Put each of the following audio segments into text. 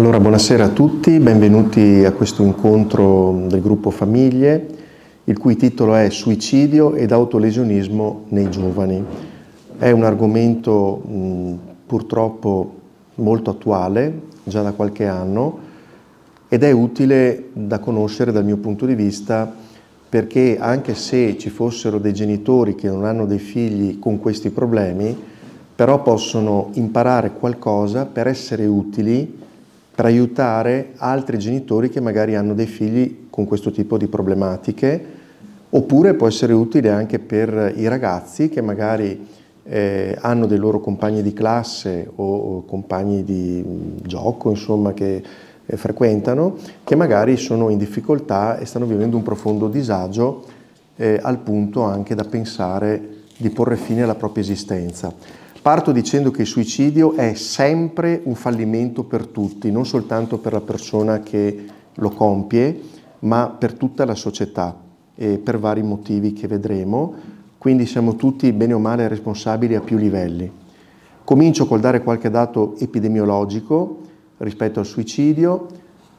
Allora, buonasera a tutti, benvenuti a questo incontro del gruppo Famiglie, il cui titolo è Suicidio ed autolesionismo nei giovani. È un argomento mh, purtroppo molto attuale, già da qualche anno, ed è utile da conoscere dal mio punto di vista perché anche se ci fossero dei genitori che non hanno dei figli con questi problemi, però possono imparare qualcosa per essere utili per aiutare altri genitori che magari hanno dei figli con questo tipo di problematiche oppure può essere utile anche per i ragazzi che magari eh, hanno dei loro compagni di classe o, o compagni di mh, gioco insomma che eh, frequentano che magari sono in difficoltà e stanno vivendo un profondo disagio eh, al punto anche da pensare di porre fine alla propria esistenza. Parto dicendo che il suicidio è sempre un fallimento per tutti, non soltanto per la persona che lo compie, ma per tutta la società e per vari motivi che vedremo. Quindi siamo tutti bene o male responsabili a più livelli. Comincio col dare qualche dato epidemiologico rispetto al suicidio.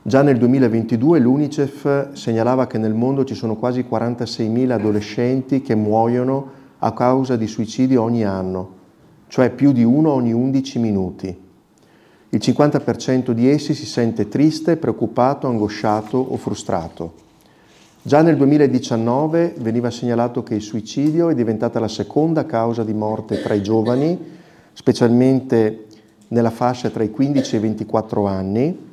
Già nel 2022 l'UNICEF segnalava che nel mondo ci sono quasi 46.000 adolescenti che muoiono a causa di suicidio ogni anno cioè più di uno ogni 11 minuti. Il 50% di essi si sente triste, preoccupato, angosciato o frustrato. Già nel 2019 veniva segnalato che il suicidio è diventata la seconda causa di morte tra i giovani, specialmente nella fascia tra i 15 e i 24 anni.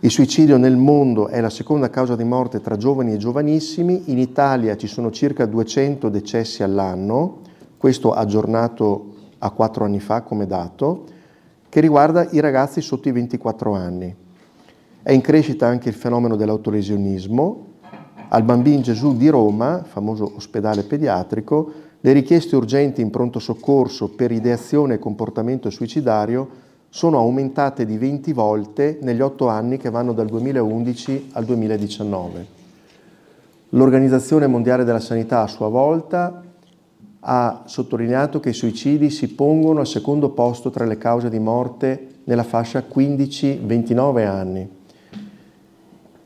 Il suicidio nel mondo è la seconda causa di morte tra giovani e giovanissimi, in Italia ci sono circa 200 decessi all'anno, questo aggiornato a quattro anni fa come dato, che riguarda i ragazzi sotto i 24 anni. È in crescita anche il fenomeno dell'autolesionismo. Al Bambin Gesù di Roma, famoso ospedale pediatrico, le richieste urgenti in pronto soccorso per ideazione e comportamento suicidario sono aumentate di 20 volte negli otto anni che vanno dal 2011 al 2019. L'Organizzazione Mondiale della Sanità a sua volta ha sottolineato che i suicidi si pongono al secondo posto tra le cause di morte nella fascia 15-29 anni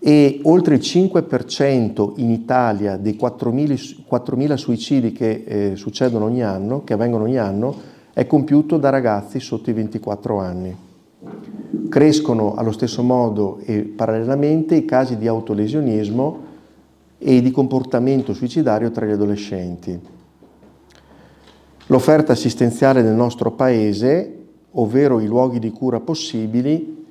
e oltre il 5% in Italia dei 4.000 suicidi che eh, succedono ogni anno, che avvengono ogni anno, è compiuto da ragazzi sotto i 24 anni. Crescono allo stesso modo e parallelamente i casi di autolesionismo e di comportamento suicidario tra gli adolescenti. L'offerta assistenziale nel nostro Paese, ovvero i luoghi di cura possibili,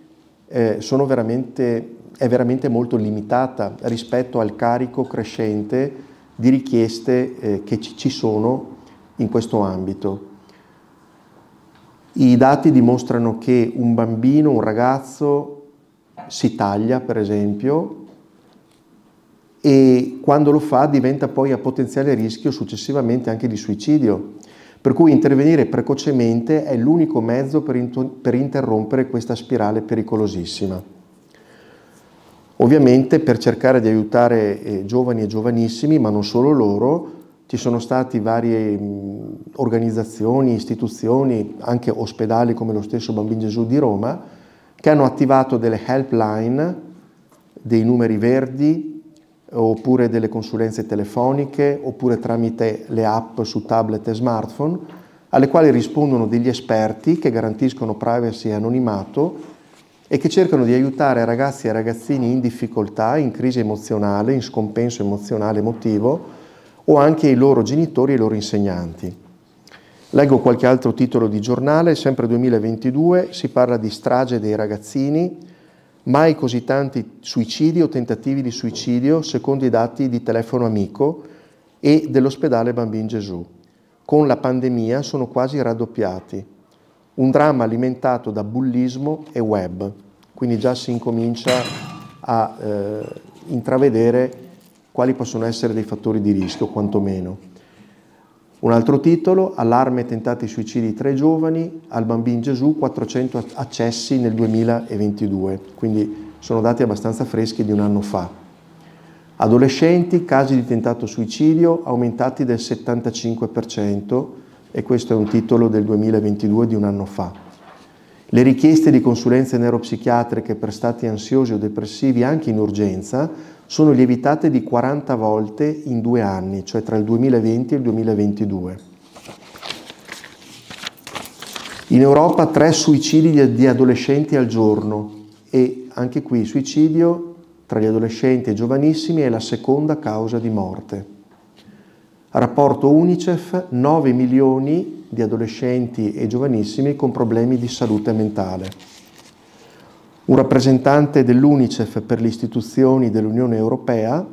eh, veramente, è veramente molto limitata rispetto al carico crescente di richieste eh, che ci sono in questo ambito. I dati dimostrano che un bambino, un ragazzo si taglia per esempio e quando lo fa diventa poi a potenziale rischio successivamente anche di suicidio per cui intervenire precocemente è l'unico mezzo per, per interrompere questa spirale pericolosissima. Ovviamente per cercare di aiutare eh, giovani e giovanissimi, ma non solo loro, ci sono state varie mh, mm, organizzazioni, istituzioni, anche ospedali come lo stesso Bambino Gesù di Roma, che hanno attivato delle helpline, dei numeri verdi, oppure delle consulenze telefoniche, oppure tramite le app su tablet e smartphone, alle quali rispondono degli esperti che garantiscono privacy e anonimato e che cercano di aiutare ragazzi e ragazzini in difficoltà, in crisi emozionale, in scompenso emozionale emotivo o anche i loro genitori e i loro insegnanti. Leggo qualche altro titolo di giornale, sempre 2022, si parla di strage dei ragazzini, mai così tanti suicidi o tentativi di suicidio secondo i dati di Telefono Amico e dell'ospedale Bambin Gesù. Con la pandemia sono quasi raddoppiati. Un dramma alimentato da bullismo e web. Quindi già si incomincia a eh, intravedere quali possono essere dei fattori di rischio, quantomeno. Un altro titolo, allarme tentati suicidi tra i giovani, al bambino Gesù 400 accessi nel 2022, quindi sono dati abbastanza freschi di un anno fa. Adolescenti, casi di tentato suicidio aumentati del 75% e questo è un titolo del 2022 di un anno fa. Le richieste di consulenze neuropsichiatriche per stati ansiosi o depressivi anche in urgenza sono lievitate di 40 volte in due anni, cioè tra il 2020 e il 2022. In Europa tre suicidi di adolescenti al giorno e anche qui il suicidio tra gli adolescenti e i giovanissimi è la seconda causa di morte. Rapporto Unicef, 9 milioni di adolescenti e giovanissimi con problemi di salute mentale. Un rappresentante dell'UNICEF per le istituzioni dell'Unione Europea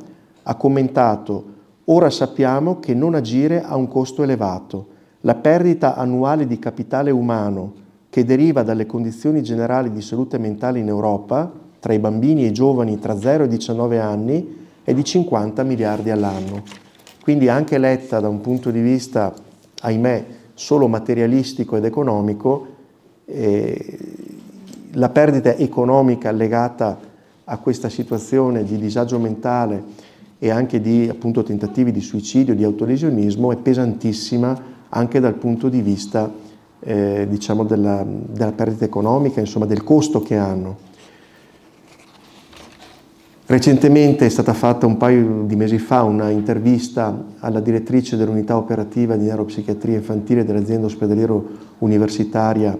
ha commentato Ora sappiamo che non agire ha un costo elevato. La perdita annuale di capitale umano che deriva dalle condizioni generali di salute mentale in Europa, tra i bambini e i giovani tra 0 e 19 anni, è di 50 miliardi all'anno. Quindi anche letta da un punto di vista, ahimè, solo materialistico ed economico, eh, la perdita economica legata a questa situazione di disagio mentale e anche di appunto, tentativi di suicidio, di autolesionismo è pesantissima anche dal punto di vista eh, diciamo della, della, perdita economica, insomma del costo che hanno. Recentemente è stata fatta un paio di mesi fa una intervista alla direttrice dell'unità operativa di neuropsichiatria infantile dell'azienda ospedaliero universitaria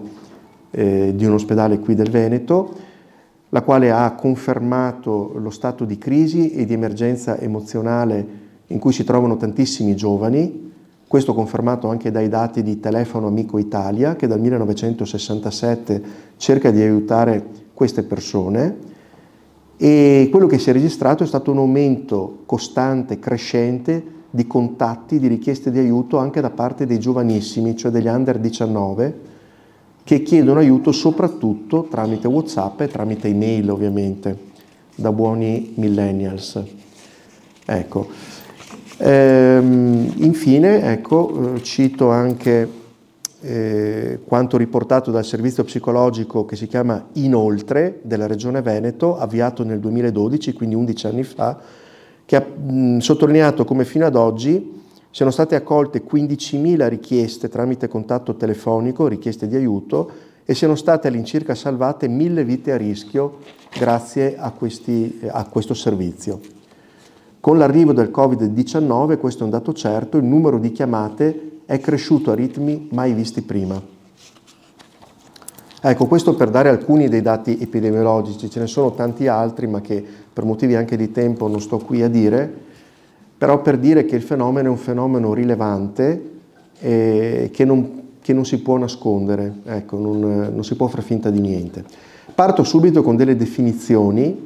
eh, di un ospedale qui del Veneto, la quale ha confermato lo stato di crisi e di emergenza emozionale in cui si trovano tantissimi giovani, questo confermato anche dai dati di Telefono Amico Italia, che dal 1967 cerca di aiutare queste persone. E quello che si è registrato è stato un aumento costante, crescente, di contatti, di richieste di aiuto anche da parte dei giovanissimi, cioè degli under 19, che chiedono aiuto soprattutto tramite WhatsApp e tramite email ovviamente, da buoni millennials. Ecco. Ehm, infine, ecco, eh, cito anche eh, quanto riportato dal servizio psicologico che si chiama Inoltre della Regione Veneto, avviato nel 2012, quindi 11 anni fa, che ha mh, sottolineato come fino ad oggi sono state accolte 15.000 richieste tramite contatto telefonico, richieste di aiuto e siano state all'incirca salvate 1.000 vite a rischio grazie a, questi, eh, a questo servizio. Con l'arrivo del Covid-19, questo è un dato certo, il numero di chiamate è cresciuto a ritmi mai visti prima. Ecco, questo per dare alcuni dei dati epidemiologici, ce ne sono tanti altri, ma che per motivi anche di tempo non sto qui a dire però per dire che il fenomeno è un fenomeno rilevante eh, che, non, che, non, si può nascondere, ecco, non, non, si può far finta di niente. Parto subito con delle definizioni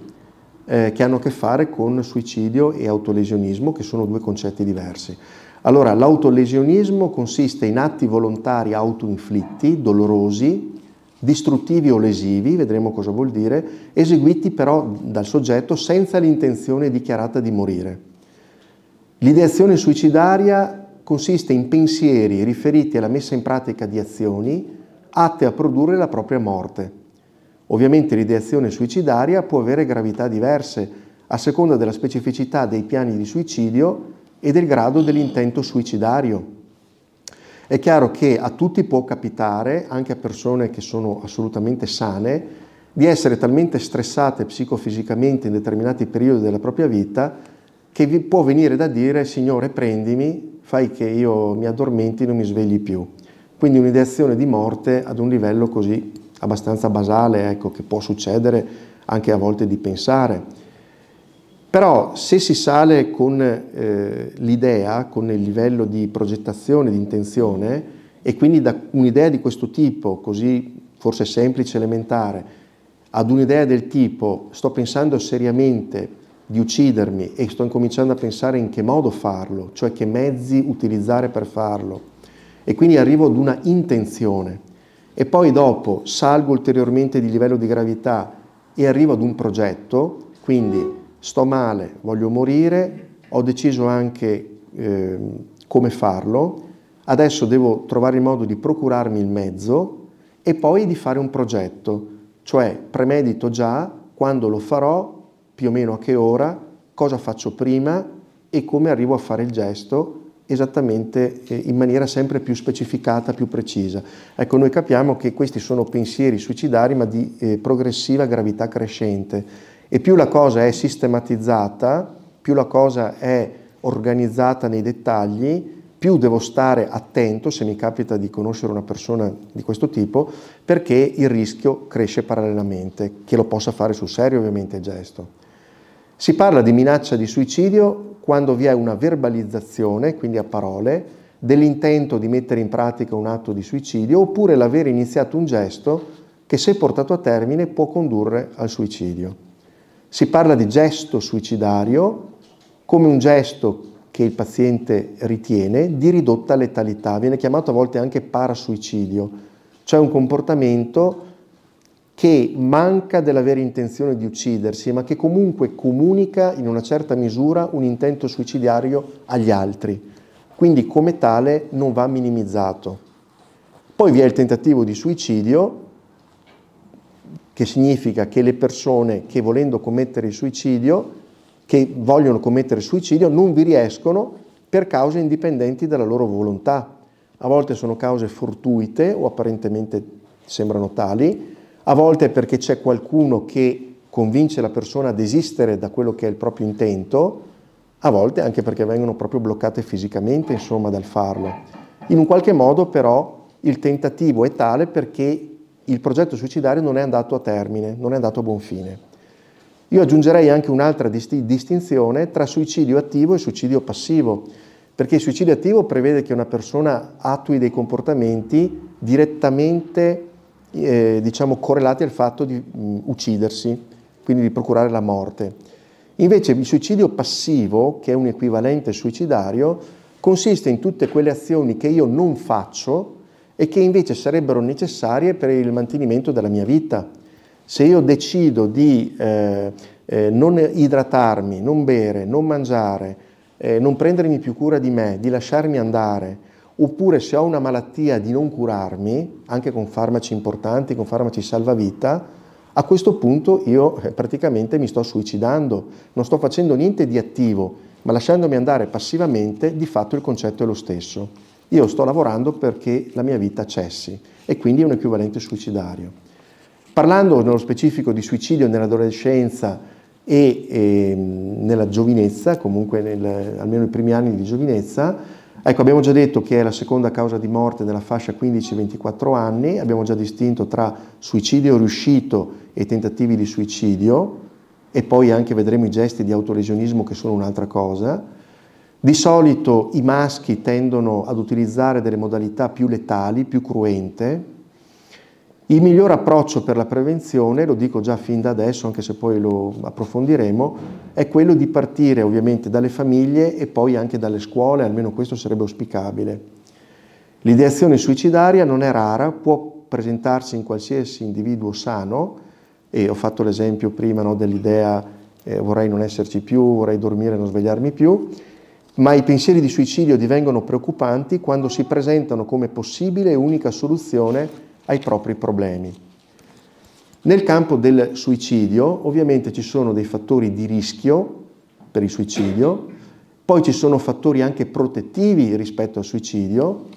eh, che hanno a che fare con suicidio e autolesionismo, che sono due concetti diversi. Allora, l'autolesionismo consiste in atti volontari autoinflitti, dolorosi, distruttivi o lesivi, vedremo cosa vuol dire, eseguiti però dal soggetto senza l'intenzione dichiarata di morire. L'ideazione suicidaria consiste in pensieri riferiti alla messa in pratica di azioni atte a produrre la propria morte. Ovviamente l'ideazione suicidaria può avere gravità diverse a seconda della specificità dei piani di suicidio e del grado dell'intento suicidario. È chiaro che a tutti può capitare, anche a persone che sono assolutamente sane, di essere talmente stressate psicofisicamente in determinati periodi della propria vita che vi può venire da dire Signore prendimi, fai che io mi addormenti e non mi svegli più. Quindi un'ideazione di morte ad un livello così abbastanza basale, ecco, che può succedere anche a volte di pensare. Però se si sale con eh, l'idea, con il livello di progettazione, di intenzione, e quindi da un'idea di questo tipo, così forse semplice, elementare, ad un'idea del tipo sto pensando seriamente di uccidermi e sto incominciando a pensare in che modo farlo, cioè che mezzi utilizzare per farlo. E quindi arrivo ad una intenzione e poi dopo salgo ulteriormente di livello di gravità e arrivo ad un progetto, quindi sto male, voglio morire, ho deciso anche eh, come farlo, adesso devo trovare il modo di procurarmi il mezzo e poi di fare un progetto, cioè premedito già quando lo farò più o meno a che ora, cosa faccio prima e come arrivo a fare il gesto esattamente eh, in maniera sempre più specificata, più precisa. Ecco, noi capiamo che questi sono pensieri suicidari ma di eh, progressiva gravità crescente e più la cosa è sistematizzata, più la cosa è organizzata nei dettagli, più devo stare attento se mi capita di conoscere una persona di questo tipo, perché il rischio cresce parallelamente, che lo possa fare sul serio ovviamente il gesto. Si parla di minaccia di suicidio quando vi è una verbalizzazione, quindi a parole, dell'intento di mettere in pratica un atto di suicidio oppure l'aver iniziato un gesto che se portato a termine può condurre al suicidio. Si parla di gesto suicidario come un gesto che il paziente ritiene di ridotta letalità, viene chiamato a volte anche parasuicidio, cioè un comportamento che manca della vera intenzione di uccidersi, ma che comunque comunica in una certa misura un intento suicidiario agli altri. Quindi come tale non va minimizzato. Poi vi è il tentativo di suicidio, che significa che le persone che volendo commettere il suicidio, che vogliono commettere il suicidio, non vi riescono per cause indipendenti dalla loro volontà. A volte sono cause fortuite o apparentemente sembrano tali, a volte è perché c'è qualcuno che convince la persona a desistere da quello che è il proprio intento, a volte anche perché vengono proprio bloccate fisicamente, insomma, dal farlo. In un qualche modo però il tentativo è tale perché il progetto suicidario non è andato a termine, non è andato a buon fine. Io aggiungerei anche un'altra distinzione tra suicidio attivo e suicidio passivo, perché il suicidio attivo prevede che una persona attui dei comportamenti direttamente eh, diciamo, correlati al fatto di mh, mm, uccidersi, quindi di procurare la morte. Invece il suicidio passivo, che è un equivalente suicidario, consiste in tutte quelle azioni che io non faccio e che invece sarebbero necessarie per il mantenimento della mia vita. Se io decido di eh, eh, non idratarmi, non bere, non mangiare, eh, non prendermi più cura di me, di lasciarmi andare, oppure se ho una malattia di non curarmi, anche con farmaci importanti, con farmaci salvavita, a questo punto io eh, praticamente mi sto suicidando, non sto facendo niente di attivo, ma lasciandomi andare passivamente, di fatto il concetto è lo stesso. Io sto lavorando perché la mia vita cessi e quindi è un equivalente suicidario. Parlando nello specifico di suicidio nell'adolescenza e, e ehm, nella giovinezza, comunque nel, almeno nei primi anni di giovinezza, Ecco, abbiamo già detto che è la seconda causa di morte nella fascia 15-24 anni, abbiamo già distinto tra suicidio riuscito e tentativi di suicidio e poi anche vedremo i gesti di autolesionismo che sono un'altra cosa. Di solito i maschi tendono ad utilizzare delle modalità più letali, più cruente, il miglior approccio per la prevenzione, lo dico già fin da adesso, anche se poi lo approfondiremo, è quello di partire ovviamente dalle famiglie e poi anche dalle scuole, almeno questo sarebbe auspicabile. L'ideazione suicidaria non è rara, può presentarsi in qualsiasi individuo sano, e ho fatto l'esempio prima no, dell'idea eh, vorrei non esserci più, vorrei dormire e non svegliarmi più, ma i pensieri di suicidio divengono preoccupanti quando si presentano come possibile e unica soluzione ai propri problemi. Nel campo del suicidio ovviamente ci sono dei fattori di rischio per il suicidio, poi ci sono fattori anche protettivi rispetto al suicidio,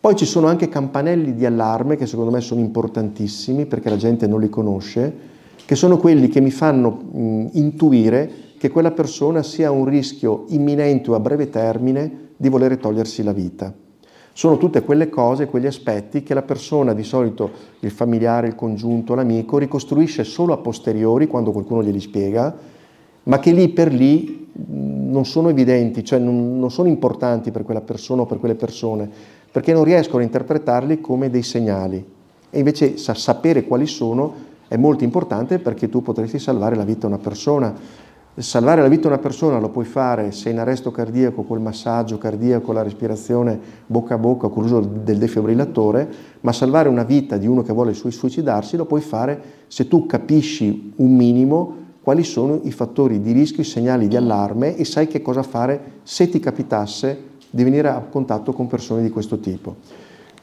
poi ci sono anche campanelli di allarme che secondo me sono importantissimi perché la gente non li conosce, che sono quelli che mi fanno mh, intuire che quella persona sia un rischio imminente o a breve termine di volere togliersi la vita. Sono tutte quelle cose, quegli aspetti che la persona, di solito il familiare, il congiunto, l'amico, ricostruisce solo a posteriori quando qualcuno glieli spiega, ma che lì per lì non sono evidenti, cioè non, non sono importanti per quella persona o per quelle persone, perché non riescono a interpretarli come dei segnali. E invece sapere quali sono è molto importante perché tu potresti salvare la vita a una persona salvare la vita a una persona lo puoi fare se in arresto cardiaco col massaggio cardiaco, la respirazione bocca a bocca con l'uso del defibrillatore, ma salvare una vita di uno che vuole suicidarsi lo puoi fare se tu capisci un minimo quali sono i fattori di rischio, i segnali di allarme e sai che cosa fare se ti capitasse di venire a contatto con persone di questo tipo.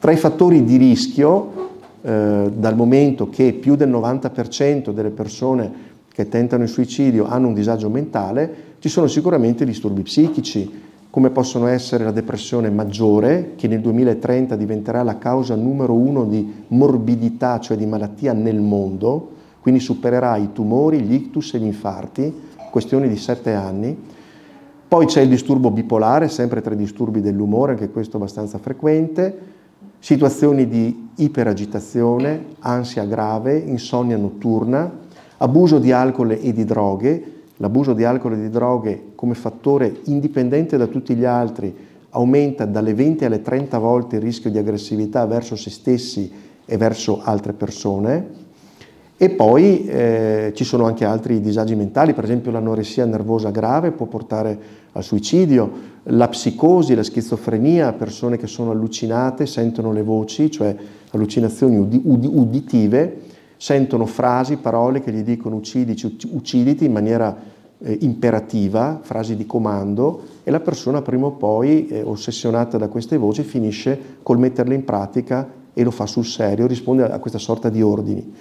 Tra i fattori di rischio, eh, dal momento che più del 90% delle persone che tentano il suicidio hanno un disagio mentale, ci sono sicuramente disturbi psichici, come possono essere la depressione maggiore, che nel 2030 diventerà la causa numero uno di morbidità, cioè di malattia nel mondo, quindi supererà i tumori, gli ictus e gli infarti, questioni di sette anni. Poi c'è il disturbo bipolare, sempre tra i disturbi dell'umore, anche questo abbastanza frequente, situazioni di iperagitazione, ansia grave, insonnia notturna, Abuso di alcol e di droghe, l'abuso di alcol e di droghe come fattore indipendente da tutti gli altri aumenta dalle 20 alle 30 volte il rischio di aggressività verso se stessi e verso altre persone. E poi eh, ci sono anche altri disagi mentali, per esempio l'anoressia nervosa grave può portare al suicidio, la psicosi, la schizofrenia, persone che sono allucinate, sentono le voci, cioè allucinazioni ud- ud- uditive, sentono frasi, parole che gli dicono uccidici, ucciditi in maniera eh, imperativa, frasi di comando, e la persona prima o poi, eh, ossessionata da queste voci, finisce col metterle in pratica e lo fa sul serio, risponde a questa sorta di ordini.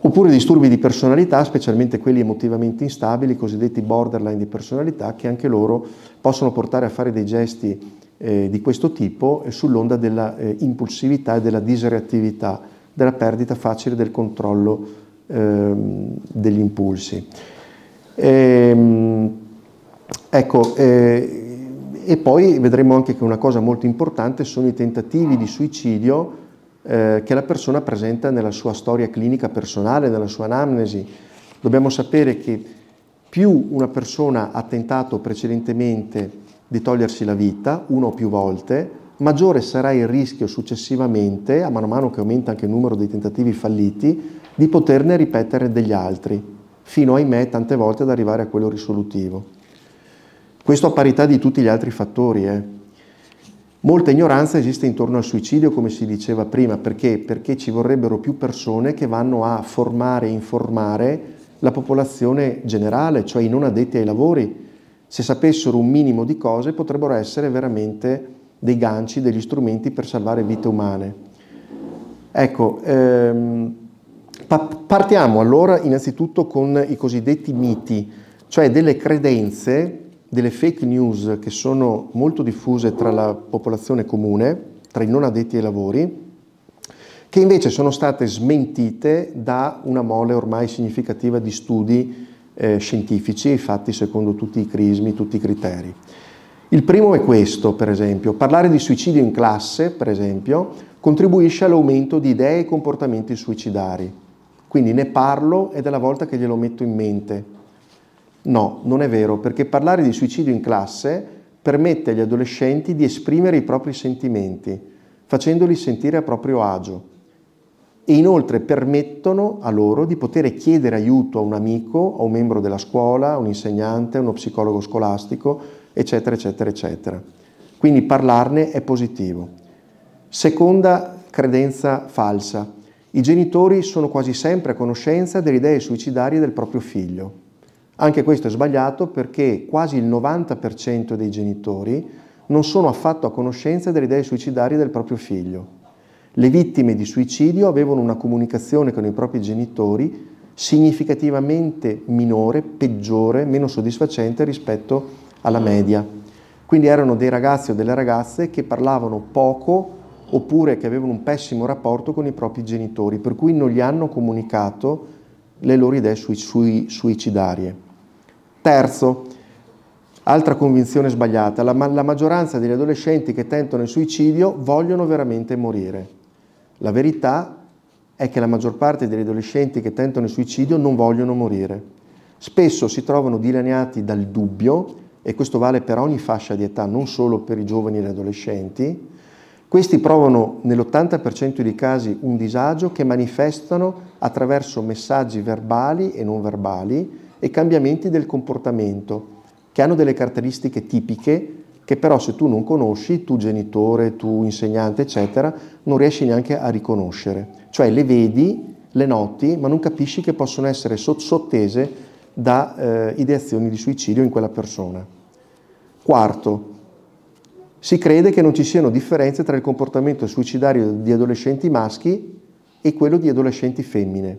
Oppure disturbi di personalità, specialmente quelli emotivamente instabili, i cosiddetti borderline di personalità, che anche loro possono portare a fare dei gesti eh, di questo tipo sull'onda della eh, impulsività e della disreattività della perdita facile del controllo eh, degli impulsi. E, ehm, ecco, eh, e poi vedremo anche che una cosa molto importante sono i tentativi di suicidio eh, che la persona presenta nella sua storia clinica personale, nella sua anamnesi. Dobbiamo sapere che più una persona ha tentato precedentemente di togliersi la vita, una o più volte, maggiore sarà il rischio successivamente, a mano a mano che aumenta anche il numero dei tentativi falliti, di poterne ripetere degli altri, fino ahimè tante volte ad arrivare a quello risolutivo. Questo a parità di tutti gli altri fattori. Eh. Molta ignoranza esiste intorno al suicidio, come si diceva prima, perché? Perché ci vorrebbero più persone che vanno a formare e informare la popolazione generale, cioè i non addetti ai lavori. Se sapessero un minimo di cose potrebbero essere veramente dei ganci, degli strumenti per salvare vite umane. Ecco, ehm, partiamo allora innanzitutto con i cosiddetti miti, cioè delle credenze, delle fake news che sono molto diffuse tra la popolazione comune, tra i non addetti ai lavori, che invece sono state smentite da una mole ormai significativa di studi eh, scientifici fatti secondo tutti i crismi, tutti i criteri. Il primo è questo, per esempio, parlare di suicidio in classe, per esempio, contribuisce all'aumento di idee e comportamenti suicidari. Quindi ne parlo ed è la volta che glielo metto in mente. No, non è vero, perché parlare di suicidio in classe permette agli adolescenti di esprimere i propri sentimenti, facendoli sentire a proprio agio. E inoltre permettono a loro di poter chiedere aiuto a un amico, a un membro della scuola, a un insegnante, a uno psicologo scolastico, eccetera, eccetera, eccetera. Quindi parlarne è positivo. Seconda credenza falsa. I genitori sono quasi sempre a conoscenza delle idee suicidarie del proprio figlio. Anche questo è sbagliato perché quasi il 90% dei genitori non sono affatto a conoscenza delle idee suicidarie del proprio figlio. Le vittime di suicidio avevano una comunicazione con i propri genitori significativamente minore, peggiore, meno soddisfacente rispetto a alla media. Quindi erano dei ragazzi o delle ragazze che parlavano poco oppure che avevano un pessimo rapporto con i propri genitori, per cui non gli hanno comunicato le loro idee sui, sui suicidarie. Terzo, altra convinzione sbagliata, la, la maggioranza degli adolescenti che tentano il suicidio vogliono veramente morire. La verità è che la maggior parte degli adolescenti che tentano il suicidio non vogliono morire. Spesso si trovano dilaniati dal dubbio e questo vale per ogni fascia di età, non solo per i giovani e gli adolescenti, questi provano nell'80% dei casi un disagio che manifestano attraverso messaggi verbali e non verbali e cambiamenti del comportamento, che hanno delle caratteristiche tipiche che però se tu non conosci, tu genitore, tu insegnante, eccetera, non riesci neanche a riconoscere. Cioè le vedi, le noti, ma non capisci che possono essere sottese da eh, ideazioni di suicidio in quella persona. Quarto, si crede che non ci siano differenze tra il comportamento suicidario di adolescenti maschi e quello di adolescenti femmine.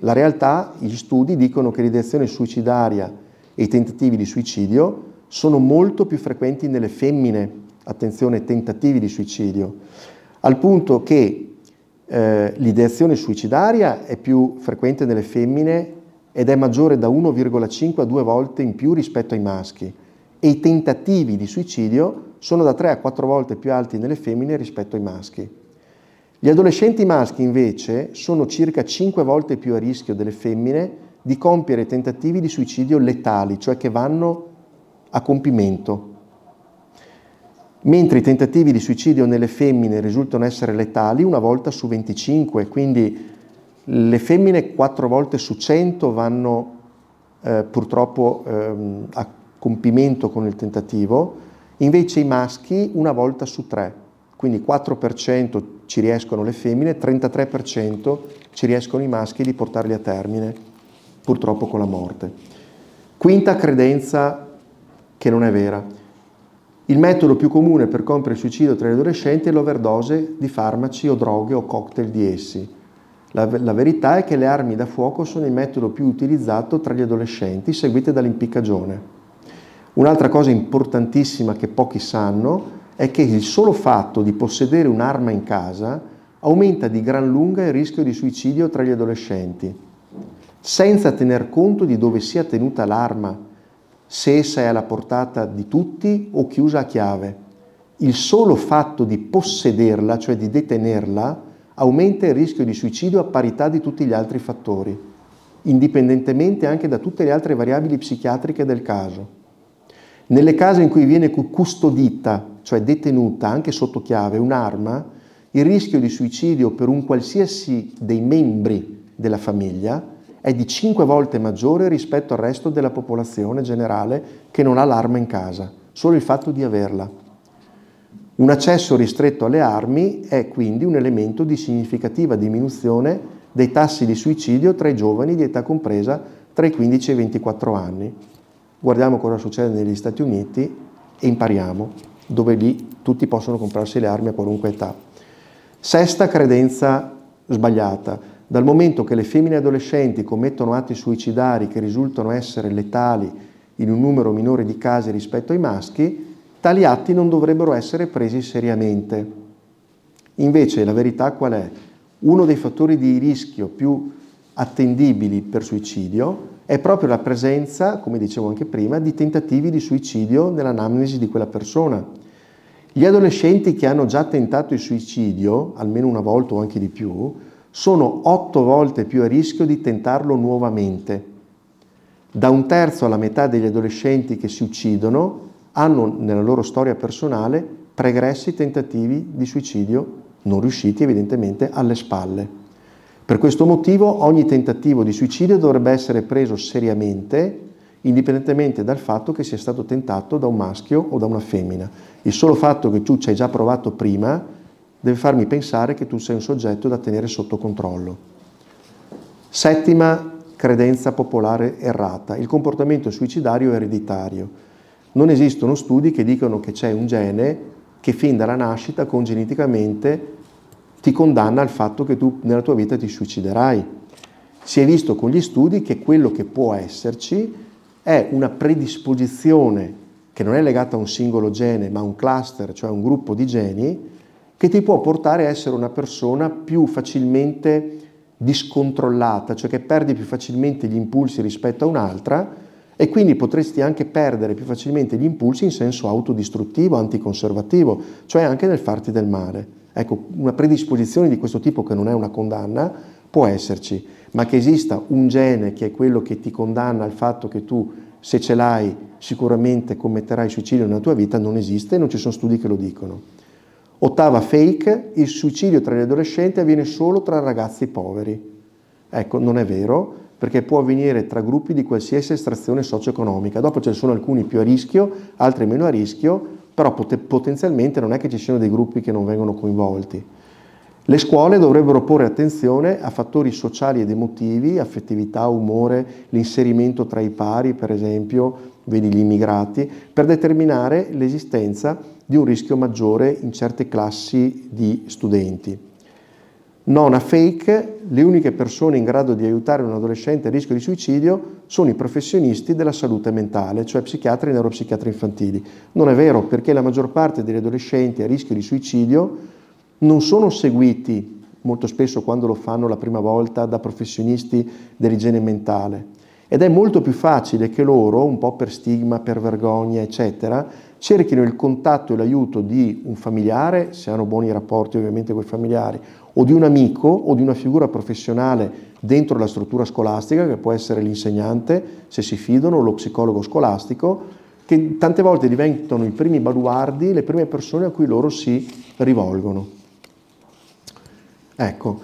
La realtà, gli studi dicono che l'ideazione suicidaria e i tentativi di suicidio sono molto più frequenti nelle femmine, attenzione, tentativi di suicidio, al punto che eh, l'ideazione suicidaria è più frequente nelle femmine ed è maggiore da 1,5 a 2 volte in più rispetto ai maschi e i tentativi di suicidio sono da 3 a 4 volte più alti nelle femmine rispetto ai maschi. Gli adolescenti maschi invece sono circa 5 volte più a rischio delle femmine di compiere tentativi di suicidio letali, cioè che vanno a compimento. Mentre i tentativi di suicidio nelle femmine risultano essere letali una volta su 25, quindi le femmine 4 volte su 100 vanno eh, purtroppo ehm, a compimento con il tentativo, invece i maschi una volta su 3, quindi 4% ci riescono le femmine, 33% ci riescono i maschi di portarli a termine, purtroppo con la morte. Quinta credenza che non è vera. Il metodo più comune per compiere il suicidio tra gli adolescenti è l'overdose di farmaci o droghe o cocktail di essi. La, la, verità è che le armi da fuoco sono il metodo più utilizzato tra gli adolescenti, seguite dall'impiccagione. Un'altra cosa importantissima che pochi sanno è che il solo fatto di possedere un'arma in casa aumenta di gran lunga il rischio di suicidio tra gli adolescenti, senza tener conto di dove sia tenuta l'arma, se essa è alla portata di tutti o chiusa a chiave. Il solo fatto di possederla, cioè di detenerla, aumenta il rischio di suicidio a parità di tutti gli altri fattori, indipendentemente anche da tutte le altre variabili psichiatriche del caso. Nelle case in cui viene custodita, cioè detenuta anche sotto chiave, un'arma, il rischio di suicidio per un qualsiasi dei membri della famiglia è di 5 volte maggiore rispetto al resto della popolazione generale che non ha l'arma in casa, solo il fatto di averla. Un accesso ristretto alle armi è quindi un elemento di significativa diminuzione dei tassi di suicidio tra i giovani di età compresa tra i 15 e i 24 anni. Guardiamo cosa succede negli Stati Uniti e impariamo, dove lì tutti possono comprarsi le armi a qualunque età. Sesta credenza sbagliata. Dal momento che le femmine adolescenti commettono atti suicidari che risultano essere letali in un numero minore di casi rispetto ai maschi, tali atti non dovrebbero essere presi seriamente. Invece la verità qual è? Uno dei fattori di rischio più attendibili per suicidio è proprio la presenza, come dicevo anche prima, di tentativi di suicidio nell'anamnesi di quella persona. Gli adolescenti che hanno già tentato il suicidio, almeno una volta o anche di più, sono otto volte più a rischio di tentarlo nuovamente. Da un terzo alla metà degli adolescenti che si uccidono hanno nella loro storia personale pregressi tentativi di suicidio non riusciti evidentemente alle spalle. Per questo motivo ogni tentativo di suicidio dovrebbe essere preso seriamente indipendentemente dal fatto che sia stato tentato da un maschio o da una femmina. Il solo fatto che tu ci hai già provato prima deve farmi pensare che tu sei un soggetto da tenere sotto controllo. Settima credenza popolare errata, il comportamento suicidario è ereditario. Non esistono studi che dicono che c'è un gene che fin dalla nascita congeneticamente ti condanna al fatto che tu nella tua vita ti suiciderai. Si è visto con gli studi che quello che può esserci è una predisposizione che non è legata a un singolo gene, ma a un cluster, cioè a un gruppo di geni, che ti può portare a essere una persona più facilmente discontrollata, cioè che perdi più facilmente gli impulsi rispetto a un'altra e quindi potresti anche perdere più facilmente gli impulsi in senso autodistruttivo, anticonservativo, cioè anche nel farti del male. Ecco, una predisposizione di questo tipo che non è una condanna può esserci, ma che esista un gene che è quello che ti condanna al fatto che tu, se ce l'hai, sicuramente commetterai suicidio nella tua vita, non esiste e non ci sono studi che lo dicono. Ottava fake, il suicidio tra gli adolescenti avviene solo tra ragazzi poveri. Ecco, non è vero, perché può avvenire tra gruppi di qualsiasi estrazione socio-economica. Dopo ce ne sono alcuni più a rischio, altri meno a rischio, però pot- potenzialmente non è che ci siano dei gruppi che non vengono coinvolti. Le scuole dovrebbero porre attenzione a fattori sociali ed emotivi, affettività, umore, l'inserimento tra i pari, per esempio, vedi gli immigrati, per determinare l'esistenza di un rischio maggiore in certe classi di studenti. Nona fake, le uniche persone in grado di aiutare un adolescente a rischio di suicidio sono i professionisti della salute mentale, cioè psichiatri e neuropsichiatri infantili. Non è vero perché la maggior parte degli adolescenti a rischio di suicidio non sono seguiti molto spesso quando lo fanno la prima volta da professionisti dell'igiene mentale ed è molto più facile che loro, un po' per stigma, per vergogna, eccetera, cerchino il contatto e l'aiuto di un familiare, se hanno buoni rapporti ovviamente con i familiari, o di un amico o di una figura professionale dentro la struttura scolastica, che può essere l'insegnante, se si fidano, o lo psicologo scolastico, che tante volte diventano i primi baluardi, le prime persone a cui loro si rivolgono. Ecco,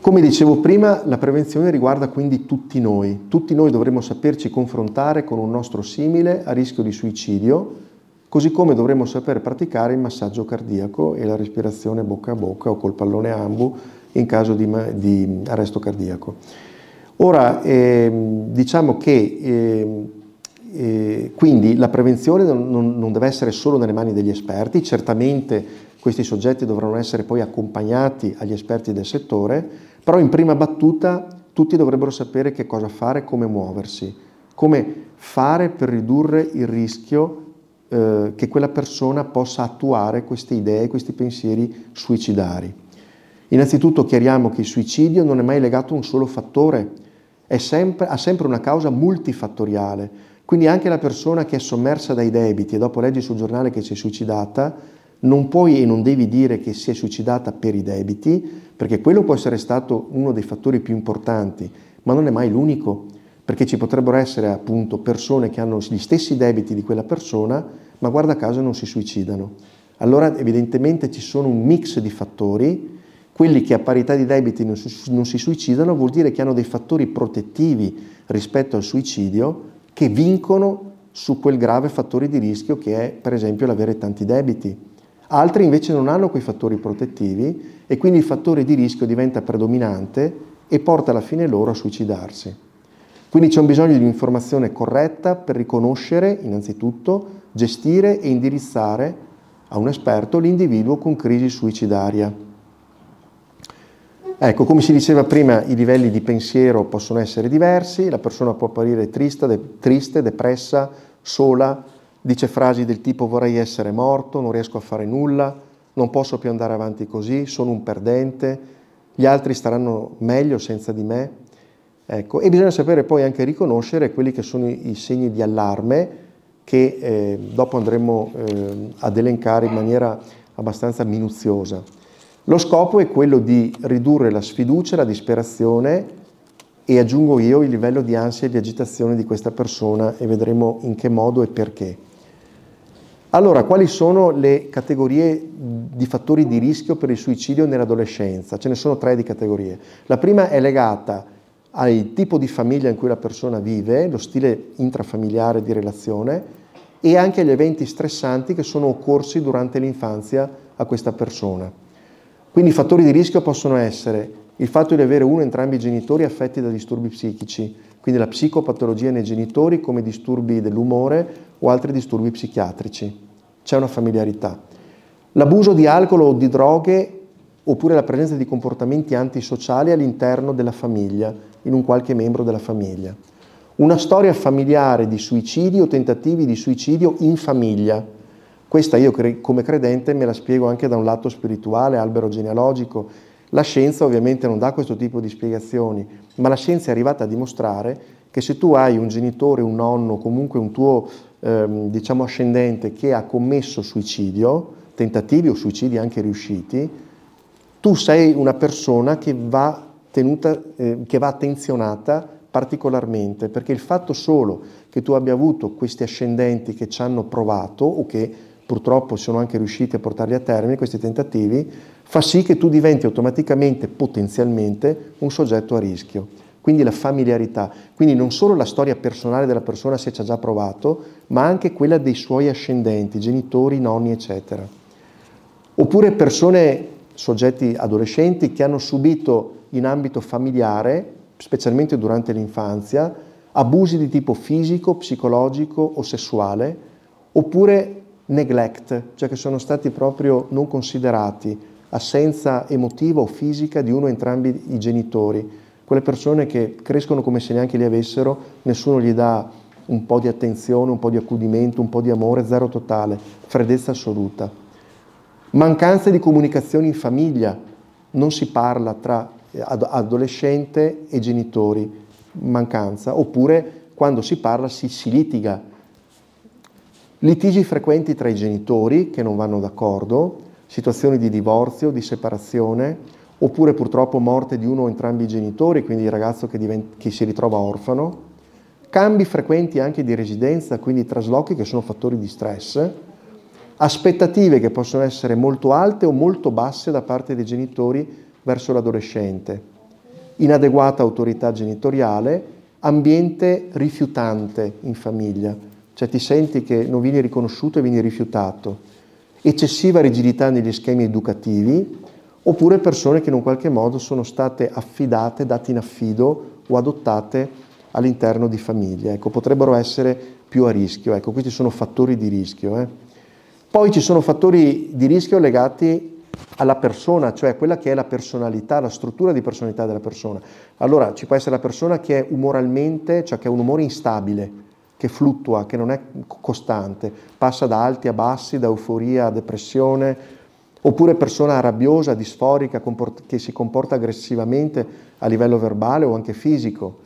come dicevo prima, la prevenzione riguarda quindi tutti noi. Tutti noi dovremmo saperci confrontare con un nostro simile a rischio di suicidio, così come dovremmo saper praticare il massaggio cardiaco e la respirazione bocca a bocca o col pallone ambu in caso di, di arresto cardiaco. Ora, eh, diciamo che eh, eh, quindi la prevenzione non, non deve essere solo nelle mani degli esperti, certamente questi soggetti dovranno essere poi accompagnati agli esperti del settore, però in prima battuta tutti dovrebbero sapere che cosa fare, come muoversi, come fare per ridurre il rischio eh, che quella persona possa attuare queste idee, questi pensieri suicidari. Innanzitutto chiariamo che il suicidio non è mai legato a un solo fattore, sempre, ha sempre una causa multifattoriale, quindi anche la persona che è sommersa dai debiti e dopo leggi sul giornale che si è suicidata, non puoi e non devi dire che si è suicidata per i debiti, perché quello può essere stato uno dei fattori più importanti, ma non è mai l'unico perché ci potrebbero essere appunto persone che hanno gli stessi debiti di quella persona, ma guarda caso non si suicidano. Allora evidentemente ci sono un mix di fattori, quelli che a parità di debiti non si, non si suicidano vuol dire che hanno dei fattori protettivi rispetto al suicidio che vincono su quel grave fattore di rischio che è per esempio l'avere tanti debiti. Altri invece non hanno quei fattori protettivi e quindi il fattore di rischio diventa predominante e porta alla fine loro a suicidarsi. Quindi c'è un bisogno di un'informazione corretta per riconoscere, innanzitutto, gestire e indirizzare a un esperto l'individuo con crisi suicidaria. Ecco, come si diceva prima, i livelli di pensiero possono essere diversi, la persona può apparire triste, de triste depressa, sola, dice frasi del tipo vorrei essere morto, non riesco a fare nulla, non posso più andare avanti così, sono un perdente, gli altri staranno meglio senza di me. Ecco, e bisogna sapere poi anche riconoscere quelli che sono i, segni di allarme che eh, dopo andremo eh, ad elencare in maniera abbastanza minuziosa. Lo scopo è quello di ridurre la sfiducia, la disperazione e aggiungo io il livello di ansia e di agitazione di questa persona e vedremo in che modo e perché. Allora, quali sono le categorie di fattori di rischio per il suicidio nell'adolescenza? Ce ne sono tre di categorie. La prima è legata a al tipo di famiglia in cui la persona vive, lo stile intrafamiliare di relazione e anche agli eventi stressanti che sono occorsi durante l'infanzia a questa persona. Quindi i fattori di rischio possono essere il fatto di avere uno o entrambi i genitori affetti da disturbi psichici, quindi la psicopatologia nei genitori come disturbi dell'umore o altri disturbi psichiatrici. C'è una familiarità. L'abuso di alcol o di droghe oppure la presenza di comportamenti antisociali all'interno della famiglia, in un qualche membro della famiglia. Una storia familiare di suicidi o tentativi di suicidio in famiglia. Questa io come credente me la spiego anche da un lato spirituale, albero genealogico. La scienza ovviamente non dà questo tipo di spiegazioni, ma la scienza è arrivata a dimostrare che se tu hai un genitore, un nonno, comunque un tuo ehm, diciamo ascendente che ha commesso suicidio, tentativi o suicidi anche riusciti, tu sei una persona che va tenuta, eh, che va attenzionata particolarmente, perché il fatto solo che tu abbia avuto questi ascendenti che ci hanno provato o che purtroppo sono anche riusciti a portarli a termine, questi tentativi, fa sì che tu diventi automaticamente, potenzialmente, un soggetto a rischio. Quindi la familiarità, quindi non solo la storia personale della persona se ci ha già provato, ma anche quella dei suoi ascendenti, genitori, nonni, eccetera. Oppure persone, soggetti adolescenti, che hanno subito in ambito familiare, specialmente durante l'infanzia, abusi di tipo fisico, psicologico o sessuale, oppure neglect, cioè che sono stati proprio non considerati, assenza emotiva o fisica di uno o entrambi i genitori. Quelle persone che crescono come se neanche li avessero, nessuno gli dà un po' di attenzione, un po' di accudimento, un po' di amore, zero totale, freddezza assoluta. Mancanza di comunicazione in famiglia, non si parla tra eh, adolescente e genitori, mancanza, oppure quando si parla si, si litiga. Litigi frequenti tra i genitori che non vanno d'accordo, situazioni di divorzio, di separazione, oppure purtroppo morte di uno o entrambi i genitori, quindi il ragazzo che, diventa, che si ritrova orfano, cambi frequenti anche di residenza, quindi traslochi che sono fattori di stress, aspettative che possono essere molto alte o molto basse da parte dei genitori verso l'adolescente, inadeguata autorità genitoriale, ambiente rifiutante in famiglia, cioè ti senti che non vieni riconosciuto e vieni rifiutato, eccessiva rigidità negli schemi educativi, oppure persone che in un qualche modo sono state affidate, date in affido o adottate all'interno di famiglie, ecco, potrebbero essere più a rischio, ecco, questi sono fattori di rischio. Eh. Poi ci sono fattori di rischio legati alla persona, cioè quella che è la personalità, la struttura di personalità della persona. Allora ci può essere la persona che è umoralmente, cioè che ha un umore instabile, che fluttua, che non è costante, passa da alti a bassi, da euforia a depressione, oppure persona rabbiosa, disforica, che si comporta aggressivamente a livello verbale o anche fisico,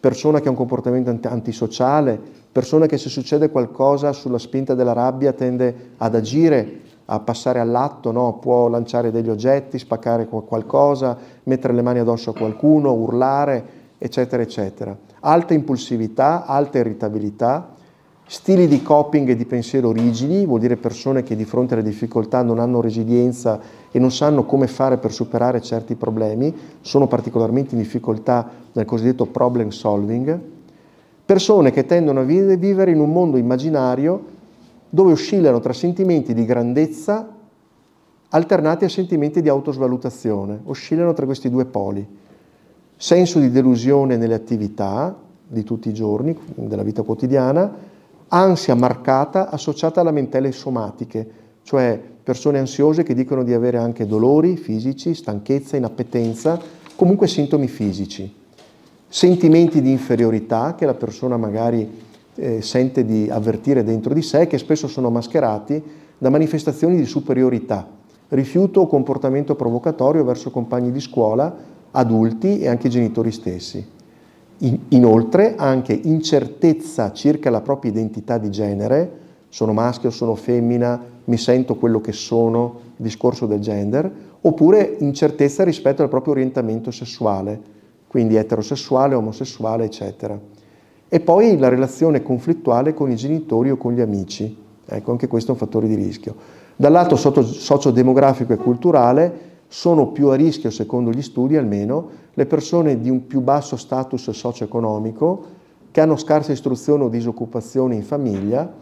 persona che ha un comportamento antisociale, persona che se succede qualcosa sulla spinta della rabbia tende ad agire a passare all'atto, no? può lanciare degli oggetti, spaccare qualcosa, mettere le mani addosso a qualcuno, urlare, eccetera, eccetera. Alta impulsività, alta irritabilità, stili di coping e di pensiero rigidi, vuol dire persone che di fronte alle difficoltà non hanno resilienza e non sanno come fare per superare certi problemi, sono particolarmente in difficoltà nel cosiddetto problem solving, persone che tendono a vivere in un mondo immaginario dove oscillano tra sentimenti di grandezza alternati a sentimenti di autosvalutazione, oscillano tra questi due poli. Senso di delusione nelle attività di tutti i giorni, della vita quotidiana, ansia marcata associata a lamentele somatiche, cioè persone ansiose che dicono di avere anche dolori fisici, stanchezza, inappetenza, comunque sintomi fisici. Sentimenti di inferiorità che la persona magari eh, sente di avvertire dentro di sé che spesso sono mascherati da manifestazioni di superiorità, rifiuto o comportamento provocatorio verso compagni di scuola, adulti e anche genitori stessi. In, inoltre anche incertezza circa la propria identità di genere, sono maschio, sono femmina, mi sento quello che sono, discorso del gender, oppure incertezza rispetto al proprio orientamento sessuale, quindi eterosessuale, omosessuale, eccetera. E poi la relazione conflittuale con i genitori o con gli amici, ecco anche questo è un fattore di rischio. Dal lato sociodemografico e culturale sono più a rischio, secondo gli studi almeno, le persone di un più basso status socio-economico, che hanno scarsa istruzione o disoccupazione in famiglia,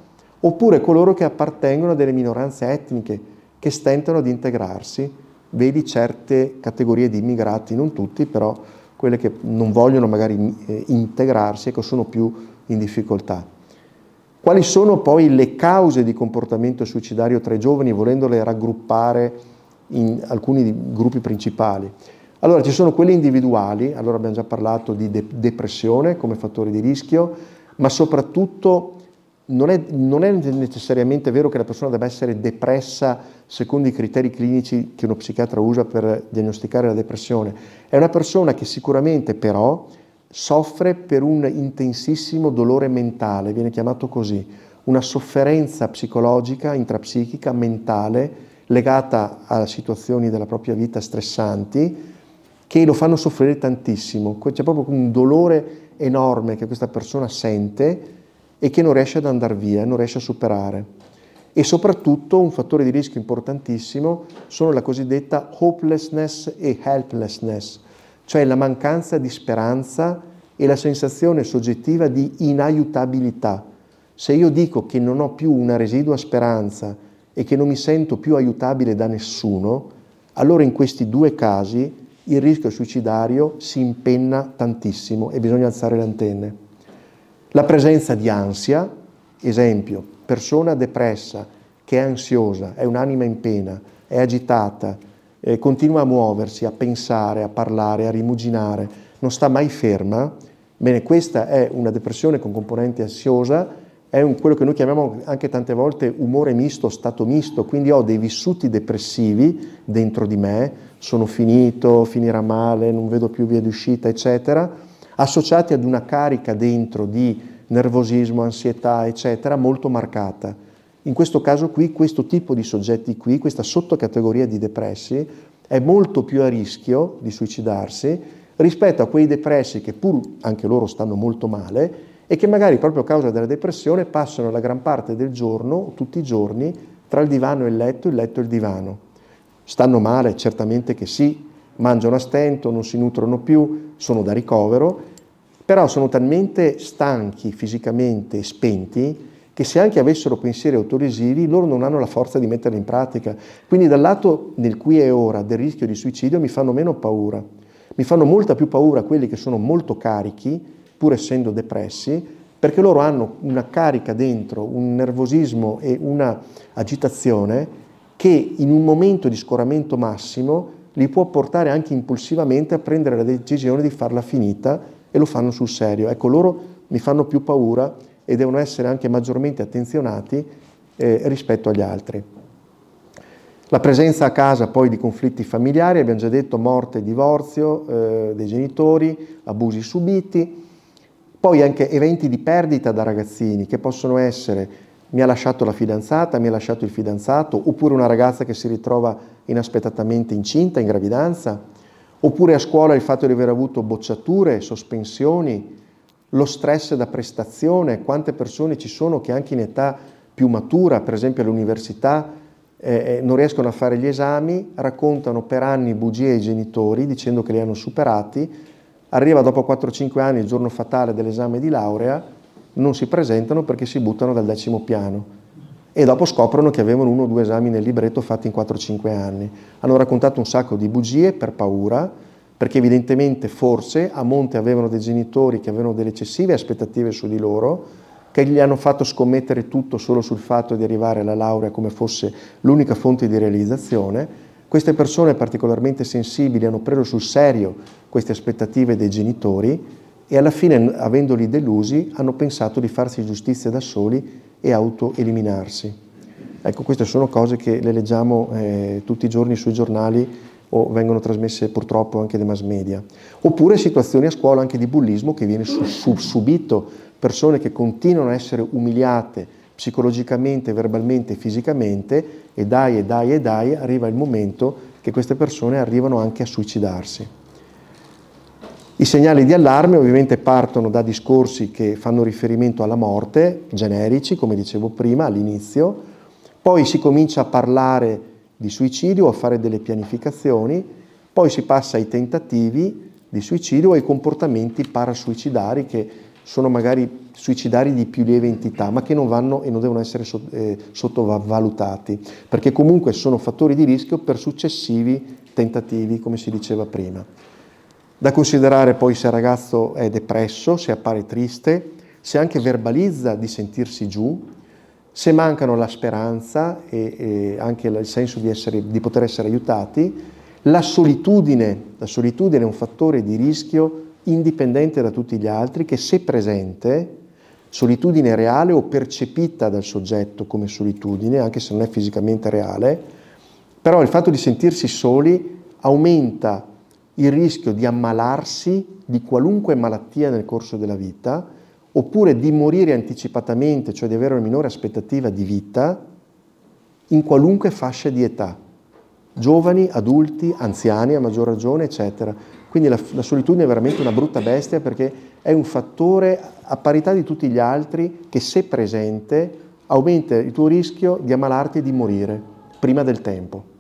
oppure coloro che appartengono a delle minoranze etniche che stentano ad integrarsi, vedi certe categorie di immigrati, non tutti, però quelle che non vogliono magari eh, integrarsi, ecco, sono più in difficoltà. Quali sono poi le cause di comportamento suicidario tra i giovani, volendole raggruppare in alcuni gruppi principali? Allora, ci sono quelle individuali, allora abbiamo già parlato di de- depressione come fattore di rischio, ma soprattutto non è, non è, necessariamente vero che la persona debba essere depressa secondo i criteri clinici che uno psichiatra usa per diagnosticare la depressione. È una persona che sicuramente però soffre per un intensissimo dolore mentale, viene chiamato così, una sofferenza psicologica, intrapsichica, mentale, legata a situazioni della propria vita stressanti, che lo fanno soffrire tantissimo. C'è proprio un dolore enorme che questa persona sente e che non riesce ad andare via, non riesce a superare. E soprattutto un fattore di rischio importantissimo sono la cosiddetta hopelessness e helplessness, cioè la mancanza di speranza e la sensazione soggettiva di inaiutabilità. Se io dico che non ho più una residua speranza e che non mi sento più aiutabile da nessuno, allora in questi due casi il rischio suicidario si impenna tantissimo e bisogna alzare le antenne. La presenza di ansia, esempio, persona depressa che è ansiosa, è un'anima in pena, è agitata, eh, continua a muoversi, a pensare, a parlare, a rimuginare, non sta mai ferma, bene, questa è una depressione con componente ansiosa, è un, quello che noi chiamiamo anche tante volte umore misto, stato misto, quindi ho dei vissuti depressivi dentro di me, sono finito, finirà male, non vedo più via di uscita, eccetera, associati ad una carica dentro di nervosismo, ansietà, eccetera, molto marcata. In questo caso qui, questo tipo di soggetti qui, questa sottocategoria di depressi, è molto più a rischio di suicidarsi rispetto a quei depressi che pur anche loro stanno molto male e che magari proprio a causa della depressione passano la gran parte del giorno, tutti i giorni, tra il divano e il letto, il letto e il divano. Stanno male, certamente che sì, mangiano a stento, non si nutrono più, sono da ricovero, però sono talmente stanchi fisicamente, e spenti, che se anche avessero pensieri autolesivi, loro non hanno la forza di metterli in pratica. Quindi dal lato nel qui e ora del rischio di suicidio mi fanno meno paura. Mi fanno molta più paura quelli che sono molto carichi, pur essendo depressi, perché loro hanno una carica dentro, un nervosismo e una agitazione che in un momento di scoramento massimo li può portare anche impulsivamente a prendere la decisione di farla finita e lo fanno sul serio. Ecco, loro mi fanno più paura e devono essere anche maggiormente attenzionati eh, rispetto agli altri. La presenza a casa poi di conflitti familiari, abbiamo già detto morte, divorzio eh, dei genitori, abusi subiti, poi anche eventi di perdita da ragazzini che possono essere mi ha lasciato la fidanzata, mi ha lasciato il fidanzato, oppure una ragazza che si ritrova inaspettatamente incinta, in gravidanza, oppure a scuola il fatto di aver avuto bocciature, sospensioni, lo stress da prestazione, quante persone ci sono che anche in età più matura, per esempio all'università, eh, eh non riescono a fare gli esami, raccontano per anni bugie ai genitori dicendo che li hanno superati, arriva dopo 4-5 anni il giorno fatale dell'esame di laurea, non si presentano perché si buttano dal decimo piano e dopo scoprono che avevano uno o due esami nel libretto fatti in 4-5 anni. Hanno raccontato un sacco di bugie per paura, perché evidentemente forse a monte avevano dei genitori che avevano delle eccessive aspettative su di loro, che gli hanno fatto scommettere tutto solo sul fatto di arrivare alla laurea come fosse l'unica fonte di realizzazione. Queste persone particolarmente sensibili hanno preso sul serio queste aspettative dei genitori e alla fine, avendoli delusi, hanno pensato di farsi giustizia da soli e autoeliminarsi. Ecco, queste sono cose che le leggiamo eh, tutti i giorni sui giornali o vengono trasmesse purtroppo anche dai mass media. Oppure situazioni a scuola anche di bullismo che viene su, su, subito, persone che continuano a essere umiliate psicologicamente, verbalmente, fisicamente e dai e dai e dai arriva il momento che queste persone arrivano anche a suicidarsi. I segnali di allarme ovviamente partono da discorsi che fanno riferimento alla morte, generici, come dicevo prima all'inizio, poi si comincia a parlare di suicidio, a fare delle pianificazioni, poi si passa ai tentativi di suicidio e ai comportamenti parasuicidari che sono magari suicidari di più lieve entità, ma che non vanno e non devono essere eh, sottovalutati, perché comunque sono fattori di rischio per successivi tentativi, come si diceva prima. Da considerare poi se il ragazzo è depresso, se appare triste, se anche verbalizza di sentirsi giù, se mancano la speranza e, e anche il senso di, essere, di poter essere aiutati, la solitudine, la solitudine è un fattore di rischio indipendente da tutti gli altri che se presente, solitudine reale o percepita dal soggetto come solitudine, anche se non è fisicamente reale, però il fatto di sentirsi soli aumenta il rischio di ammalarsi di qualunque malattia nel corso della vita, oppure di morire anticipatamente, cioè di avere una minore aspettativa di vita, in qualunque fascia di età, giovani, adulti, anziani a maggior ragione, eccetera. Quindi la, la, solitudine è veramente una brutta bestia perché è un fattore a parità di tutti gli altri che se presente aumenta il tuo rischio di ammalarti e di morire prima del tempo.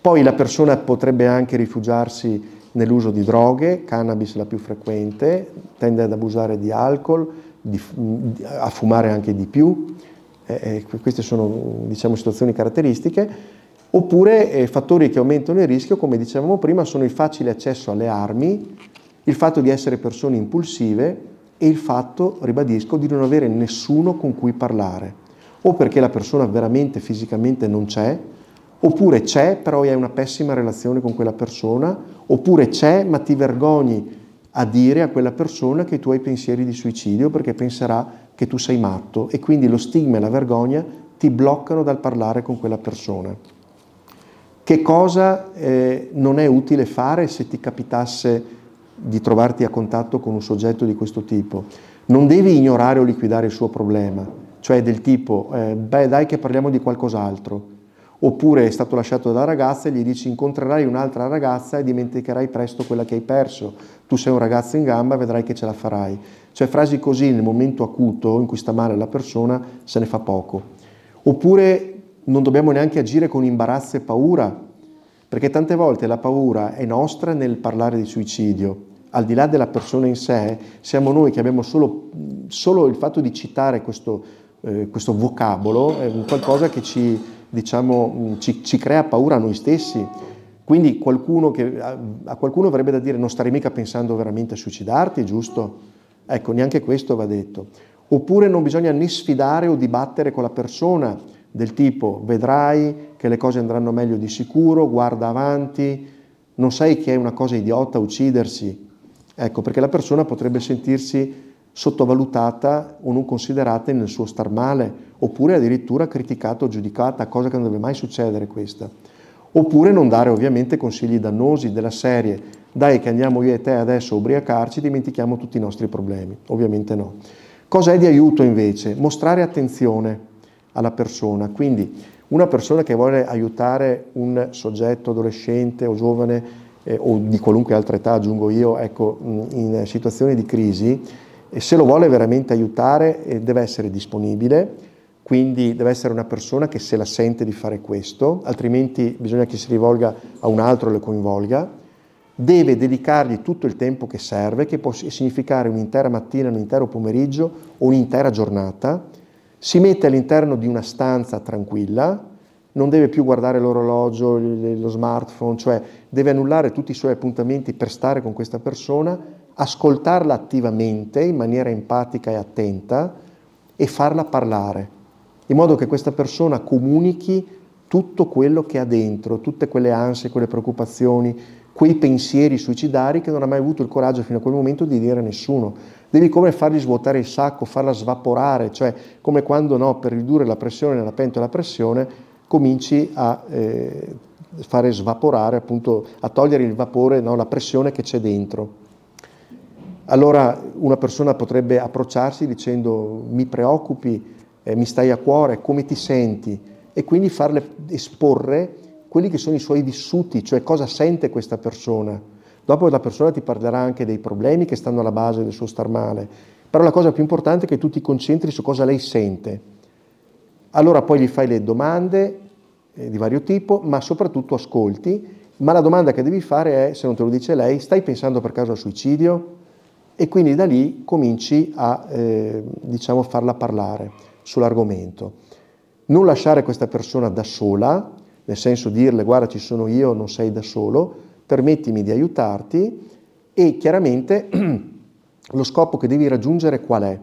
Poi la persona potrebbe anche rifugiarsi nell'uso di droghe, cannabis la più frequente, tende ad abusare di alcol, di, mm, a fumare anche di più, eh, queste sono diciamo, situazioni caratteristiche, oppure eh, fattori che aumentano il rischio, come dicevamo prima, sono il facile accesso alle armi, il fatto di essere persone impulsive e il fatto, ribadisco, di non avere nessuno con cui parlare, o perché la persona veramente fisicamente non c'è, oppure c'è però hai una pessima relazione con quella persona, oppure c'è ma ti vergogni a dire a quella persona che tu hai pensieri di suicidio perché penserà che tu sei matto e quindi lo stigma e la vergogna ti bloccano dal parlare con quella persona. Che cosa eh, non è utile fare se ti capitasse di trovarti a contatto con un soggetto di questo tipo? Non devi ignorare o liquidare il suo problema, cioè del tipo, eh, beh dai che parliamo di qualcos'altro Oppure è stato lasciato dalla ragazza e gli dici incontrerai un'altra ragazza e dimenticherai presto quella che hai perso. Tu sei un ragazzo in gamba e vedrai che ce la farai. Cioè frasi così nel momento acuto in cui sta male la persona se ne fa poco. Oppure non dobbiamo neanche agire con imbarazzo e paura, perché tante volte la paura è nostra nel parlare di suicidio. Al di là della persona in sé, siamo noi che abbiamo solo, solo il fatto di citare questo, eh, questo vocabolo, è qualcosa che ci, diciamo, mm, ci, ci, crea paura a noi stessi. Quindi qualcuno che, a, qualcuno avrebbe da dire non stare mica pensando veramente a suicidarti, giusto? Ecco, neanche questo va detto. Oppure non bisogna né sfidare o dibattere con la persona del tipo vedrai che le cose andranno meglio di sicuro, guarda avanti, non sai che è una cosa idiota uccidersi. Ecco, perché la persona potrebbe sentirsi sottovalutata o non considerata nel suo star male, oppure addirittura criticata o giudicata, cosa che non deve mai succedere questa. Oppure non dare ovviamente consigli dannosi della serie, dai che andiamo io e te adesso a ubriacarci, dimentichiamo tutti i nostri problemi, ovviamente no. Cos'è di aiuto invece? Mostrare attenzione alla persona, quindi una persona che vuole aiutare un soggetto adolescente o giovane eh, o di qualunque altra età, aggiungo io, ecco, in situazioni di crisi, e se lo vuole veramente aiutare eh, deve essere disponibile, quindi deve essere una persona che se la sente di fare questo, altrimenti bisogna che si rivolga a un altro e lo coinvolga, deve dedicargli tutto il tempo che serve, che può significare un'intera mattina, un intero pomeriggio o un'intera giornata, si mette all'interno di una stanza tranquilla, non deve più guardare l'orologio, lo smartphone, cioè deve annullare tutti i suoi appuntamenti per stare con questa persona ascoltarla attivamente, in maniera empatica e attenta, e farla parlare, in modo che questa persona comunichi tutto quello che ha dentro, tutte quelle ansie, quelle preoccupazioni, quei pensieri suicidari che non ha mai avuto il coraggio fino a quel momento di dire a nessuno. Devi come fargli svuotare il sacco, farla svaporare, cioè come quando no, per ridurre la pressione nella pentola a pressione cominci a eh, fare svaporare, appunto a togliere il vapore, no, la pressione che c'è dentro. Allora una persona potrebbe approcciarsi dicendo mi preoccupi, eh, mi stai a cuore, come ti senti e quindi farle esporre quelli che sono i suoi vissuti, cioè cosa sente questa persona. Dopo la persona ti parlerà anche dei problemi che stanno alla base del suo star male, però la cosa più importante è che tu ti concentri su cosa lei sente. Allora poi gli fai le domande eh, di vario tipo, ma soprattutto ascolti, ma la domanda che devi fare è, se non te lo dice lei, stai pensando per caso al suicidio? e quindi da lì cominci a eh, diciamo, farla parlare sull'argomento. Non lasciare questa persona da sola, nel senso dirle guarda ci sono io, non sei da solo, permettimi di aiutarti e chiaramente lo scopo che devi raggiungere qual è?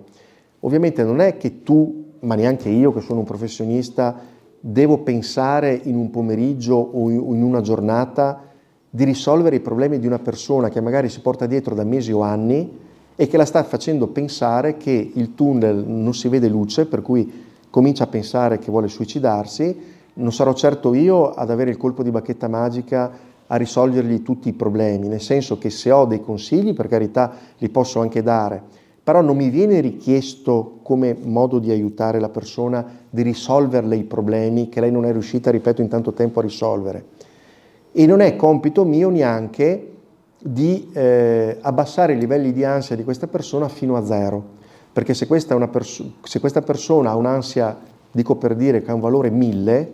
Ovviamente non è che tu, ma neanche io che sono un professionista, devo pensare in un pomeriggio o in una giornata di risolvere i problemi di una persona che magari si porta dietro da mesi o anni e che la sta facendo pensare che il tunnel non si vede luce, per cui comincia a pensare che vuole suicidarsi. Non sarò certo io ad avere il colpo di bacchetta magica a risolvergli tutti i problemi, nel senso che se ho dei consigli, per carità, li posso anche dare, però non mi viene richiesto come modo di aiutare la persona di risolverle i problemi che lei non è riuscita, ripeto, in tanto tempo a risolvere. E non è compito mio neanche di eh, abbassare i livelli di ansia di questa persona fino a zero, perché se questa, perso se questa persona ha un'ansia, dico per dire, che ha un valore 1000,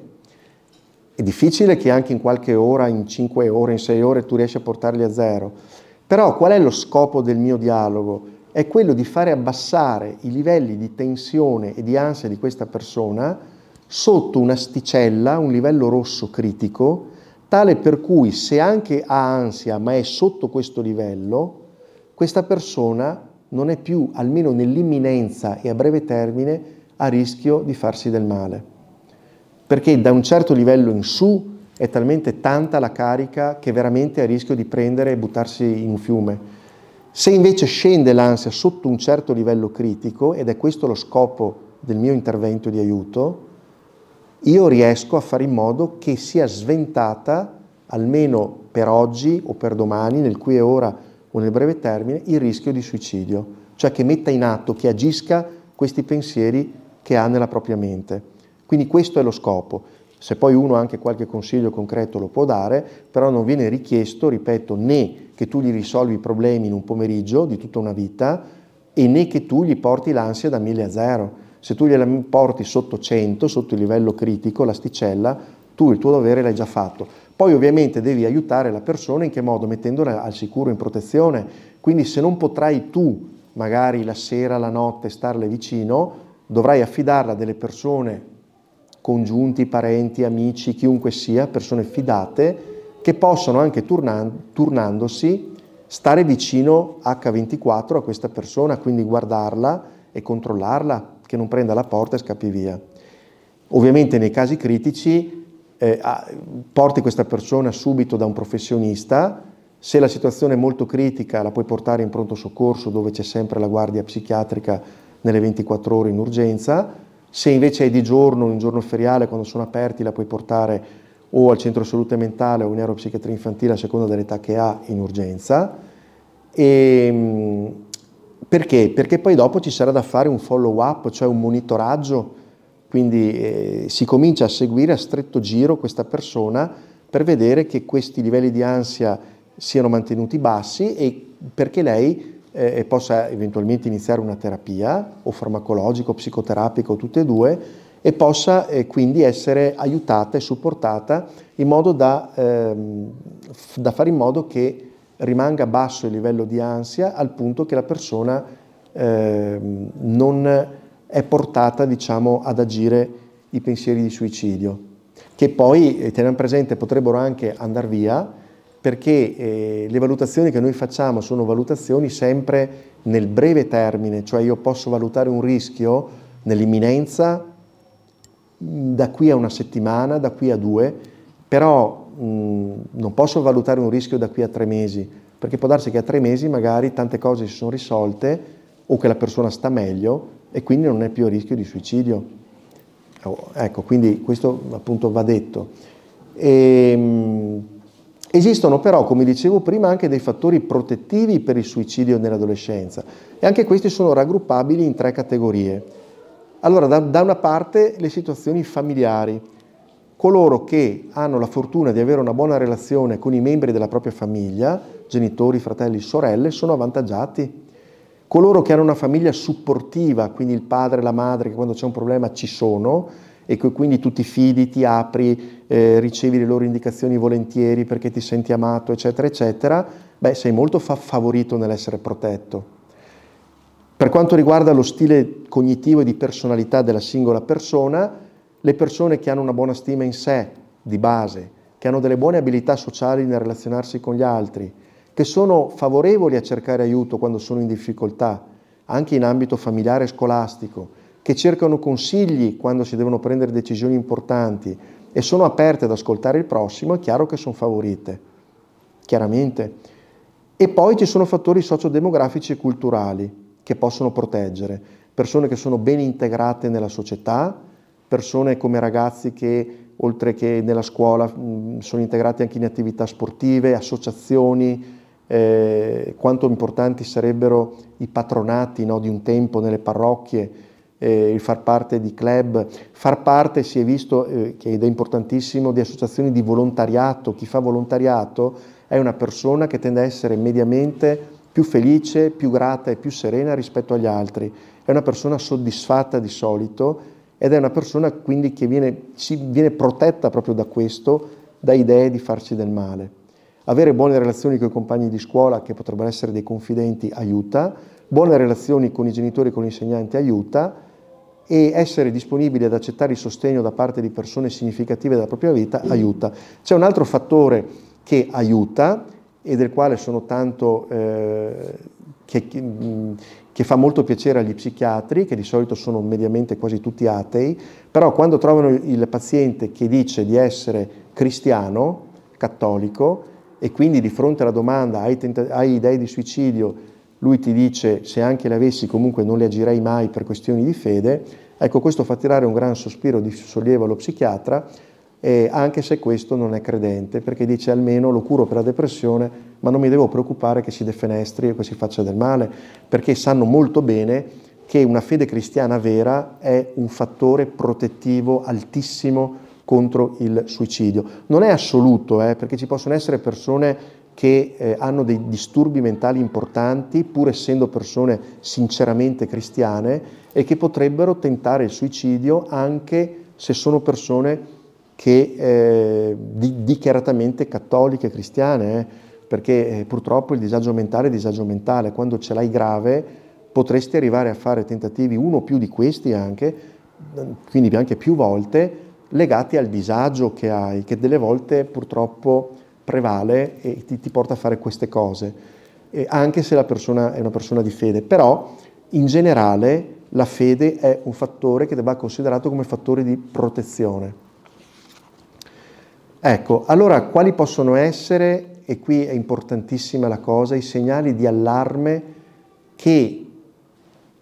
è difficile che anche in qualche ora, in 5 ore, in 6 ore tu riesci a portarli a zero. Però qual è lo scopo del mio dialogo? È quello di fare abbassare i livelli di tensione e di ansia di questa persona sotto un'asticella, un livello rosso critico, tale per cui se anche ha ansia ma è sotto questo livello, questa persona non è più, almeno nell'imminenza e a breve termine, a rischio di farsi del male. Perché da un certo livello in su è talmente tanta la carica che veramente è a rischio di prendere e buttarsi in un fiume. Se invece scende l'ansia sotto un certo livello critico, ed è questo lo scopo del mio intervento di aiuto, io riesco a fare in modo che sia sventata, almeno per oggi o per domani, nel qui e ora o nel breve termine, il rischio di suicidio, cioè che metta in atto, che agisca questi pensieri che ha nella propria mente. Quindi questo è lo scopo. Se poi uno anche qualche consiglio concreto lo può dare, però non viene richiesto, ripeto, né che tu gli risolvi i problemi in un pomeriggio di tutta una vita e né che tu gli porti l'ansia da mille a zero. Se tu gliela porti sotto 100, sotto il livello critico, l'asticella, tu il tuo dovere l'hai già fatto. Poi ovviamente devi aiutare la persona in che modo? Mettendola al sicuro in protezione. Quindi se non potrai tu, magari la sera, la notte, starle vicino, dovrai affidarla a delle persone, congiunti, parenti, amici, chiunque sia, persone fidate, che possono anche turnandosi stare vicino H24 a questa persona, quindi guardarla e controllarla, che non prenda la porta e scappi via. Ovviamente nei casi critici eh, porti questa persona subito da un professionista, se la situazione è molto critica la puoi portare in pronto soccorso dove c'è sempre la guardia psichiatrica nelle 24 ore in urgenza, se invece è di giorno, in giorno feriale, quando sono aperti la puoi portare o al centro salute mentale o in neuropsichiatria infantile a seconda dell'età che ha in urgenza. E, ehm, perché? Perché poi dopo ci sarà da fare un follow up, cioè un monitoraggio, quindi eh, si comincia a seguire a stretto giro questa persona per vedere che questi livelli di ansia siano mantenuti bassi e perché lei eh, possa eventualmente iniziare una terapia o farmacologica o psicoterapica o tutte e due e possa eh, quindi essere aiutata e supportata in modo da, ehm, da fare in modo che rimanga basso il livello di ansia al punto che la persona eh, non è portata diciamo, ad agire i pensieri di suicidio, che poi, eh, teniamo presente, potrebbero anche andare via perché eh, le valutazioni che noi facciamo sono valutazioni sempre nel breve termine, cioè io posso valutare un rischio nell'imminenza mm, da qui a una settimana, da qui a due, però Mm, non posso valutare un rischio da qui a tre mesi, perché può darsi che a tre mesi magari tante cose si sono risolte o che la persona sta meglio e quindi non è più a rischio di suicidio. Oh, ecco, quindi questo appunto va detto. E, ehm, esistono però, come dicevo prima, anche dei fattori protettivi per il suicidio nell'adolescenza e anche questi sono raggruppabili in tre categorie. Allora, da, da una parte le situazioni familiari, coloro che hanno la fortuna di avere una buona relazione con i membri della propria famiglia, genitori, fratelli, sorelle, sono avvantaggiati. Coloro che hanno una famiglia supportiva, quindi il padre e la madre che quando c'è un problema ci sono e che quindi tu ti fidi, ti apri, eh, ricevi le loro indicazioni volentieri perché ti senti amato, eccetera, eccetera, beh, sei molto fa- favorito nell'essere protetto. Per quanto riguarda lo stile cognitivo e di personalità della singola persona, le persone che hanno una buona stima in sé, di base, che hanno delle buone abilità sociali nel relazionarsi con gli altri, che sono favorevoli a cercare aiuto quando sono in difficoltà, anche in ambito familiare e scolastico, che cercano consigli quando si devono prendere decisioni importanti e sono aperte ad ascoltare il prossimo, è chiaro che sono favorite, chiaramente. E poi ci sono fattori sociodemografici e culturali che possono proteggere persone che sono ben integrate nella società, persone come ragazzi che oltre che nella scuola sono integrati anche in attività sportive, associazioni, eh, quanto importanti sarebbero i patronati no, di un tempo nelle parrocchie, eh, il far parte di club, far parte si è visto, eh, ed è importantissimo, di associazioni di volontariato, chi fa volontariato è una persona che tende a essere mediamente più felice, più grata e più serena rispetto agli altri, è una persona soddisfatta di solito ed è una persona quindi che viene, si, viene protetta proprio da questo, da idee di farci del male. Avere buone relazioni con i compagni di scuola, che potrebbero essere dei confidenti, aiuta, buone relazioni con i genitori e con gli insegnanti aiuta e essere disponibili ad accettare il sostegno da parte di persone significative della propria vita aiuta. C'è un altro fattore che aiuta e del quale sono tanto... Eh, che, mm, che fa molto piacere agli psichiatri, che di solito sono mediamente quasi tutti atei, però quando trovano il paziente che dice di essere cristiano, cattolico, e quindi di fronte alla domanda hai, hai idee di suicidio, lui ti dice se anche le avessi comunque non le agirei mai per questioni di fede, ecco questo fa tirare un gran sospiro di sollievo allo psichiatra eh, anche se questo non è credente, perché dice almeno lo curo per la depressione, ma non mi devo preoccupare che si defenestri e che si faccia del male, perché sanno molto bene che una fede cristiana vera è un fattore protettivo altissimo contro il suicidio. Non è assoluto, eh, perché ci possono essere persone che eh, hanno dei disturbi mentali importanti, pur essendo persone sinceramente cristiane, e che potrebbero tentare il suicidio anche se sono persone che eh, di, dichiaratamente cattoliche, cristiane, eh, perché eh, purtroppo il disagio mentale è disagio mentale, quando ce l'hai grave potresti arrivare a fare tentativi, uno o più di questi anche, quindi anche più volte, legati al disagio che hai, che delle volte purtroppo prevale e ti, ti porta a fare queste cose, e anche se la persona è una persona di fede. Però in generale la fede è un fattore che debba essere considerato come fattore di protezione Ecco, allora quali possono essere, e qui è importantissima la cosa, i segnali di allarme che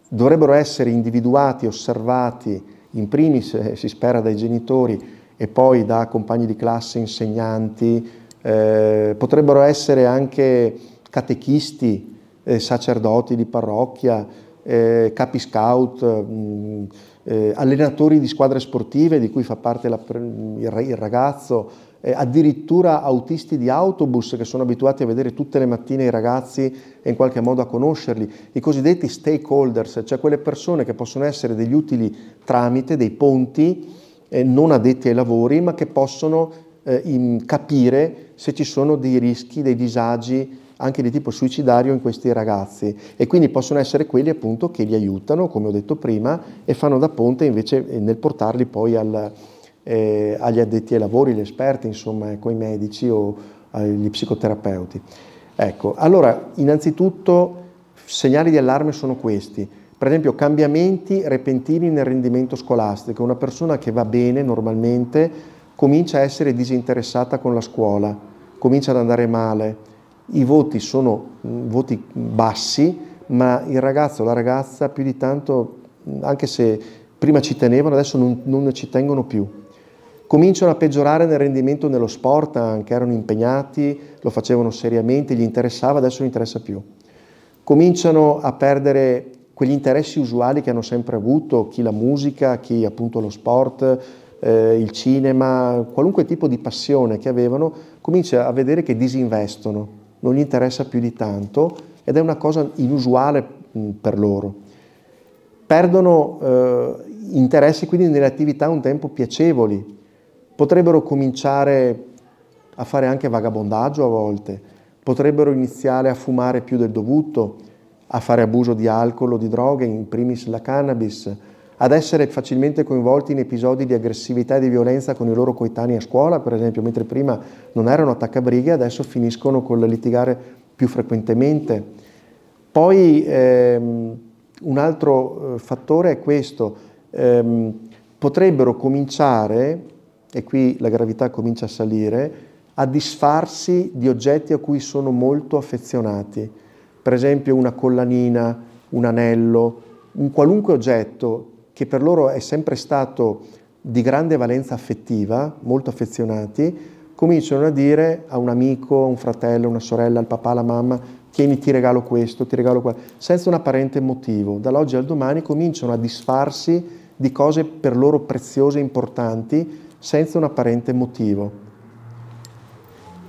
dovrebbero essere individuati, osservati, in primis eh, si spera dai genitori e poi da compagni di classe, insegnanti, eh, potrebbero essere anche catechisti, eh, sacerdoti di parrocchia, eh, capi scout, mh, mm, eh, allenatori di squadre sportive di cui fa parte la, il ragazzo, eh, addirittura autisti di autobus che sono abituati a vedere tutte le mattine i ragazzi e in qualche modo a conoscerli, i cosiddetti stakeholders, cioè quelle persone che possono essere degli utili tramite, dei ponti eh, non addetti ai lavori, ma che possono eh, in, capire se ci sono dei rischi, dei disagi anche di tipo suicidario in questi ragazzi e quindi possono essere quelli appunto che li aiutano, come ho detto prima, e fanno da ponte invece eh, nel portarli poi al, eh, agli addetti ai lavori, gli esperti, insomma, coi ecco, medici o eh, gli psicoterapeuti. Ecco, allora, innanzitutto segnali di allarme sono questi. Per esempio, cambiamenti repentini nel rendimento scolastico. Una persona che va bene normalmente comincia a essere disinteressata con la scuola, comincia ad andare male. I voti sono mm, voti bassi, ma il ragazzo o la ragazza più di tanto, mm, anche se prima ci tenevano, adesso non, non ci tengono più cominciano a peggiorare nel rendimento nello sport anche, erano impegnati, lo facevano seriamente, gli interessava, adesso non interessa più. Cominciano a perdere quegli interessi usuali che hanno sempre avuto, chi la musica, chi appunto lo sport, eh, il cinema, qualunque tipo di passione che avevano, comincia a vedere che disinvestono, non gli interessa più di tanto ed è una cosa inusuale mh, mm, per loro. Perdono eh, interessi quindi nelle attività un tempo piacevoli, potrebbero cominciare a fare anche vagabondaggio a volte, potrebbero iniziare a fumare più del dovuto, a fare abuso di alcol o di droghe, in primis la cannabis, ad essere facilmente coinvolti in episodi di aggressività e di violenza con i loro coetanei a scuola, per esempio, mentre prima non erano attaccabrighe, adesso finiscono col litigare più frequentemente. Poi ehm, un altro eh, fattore è questo, ehm, potrebbero cominciare e qui la gravità comincia a salire, a disfarsi di oggetti a cui sono molto affezionati. Per esempio una collanina, un anello, un qualunque oggetto che per loro è sempre stato di grande valenza affettiva, molto affezionati, cominciano a dire a un amico, a un fratello, a una sorella, al papà, alla mamma, tieni, ti regalo questo, ti regalo quello, senza un apparente motivo. Dall'oggi al domani cominciano a disfarsi di cose per loro preziose e importanti senza un apparente motivo.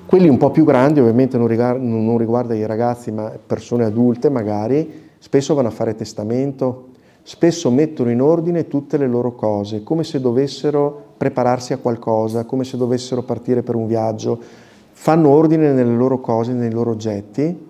Quelli un po' più grandi, ovviamente non riguarda, non riguarda i ragazzi, ma persone adulte magari, spesso vanno a fare testamento, spesso mettono in ordine tutte le loro cose, come se dovessero prepararsi a qualcosa, come se dovessero partire per un viaggio, fanno ordine nelle loro cose, nei loro oggetti.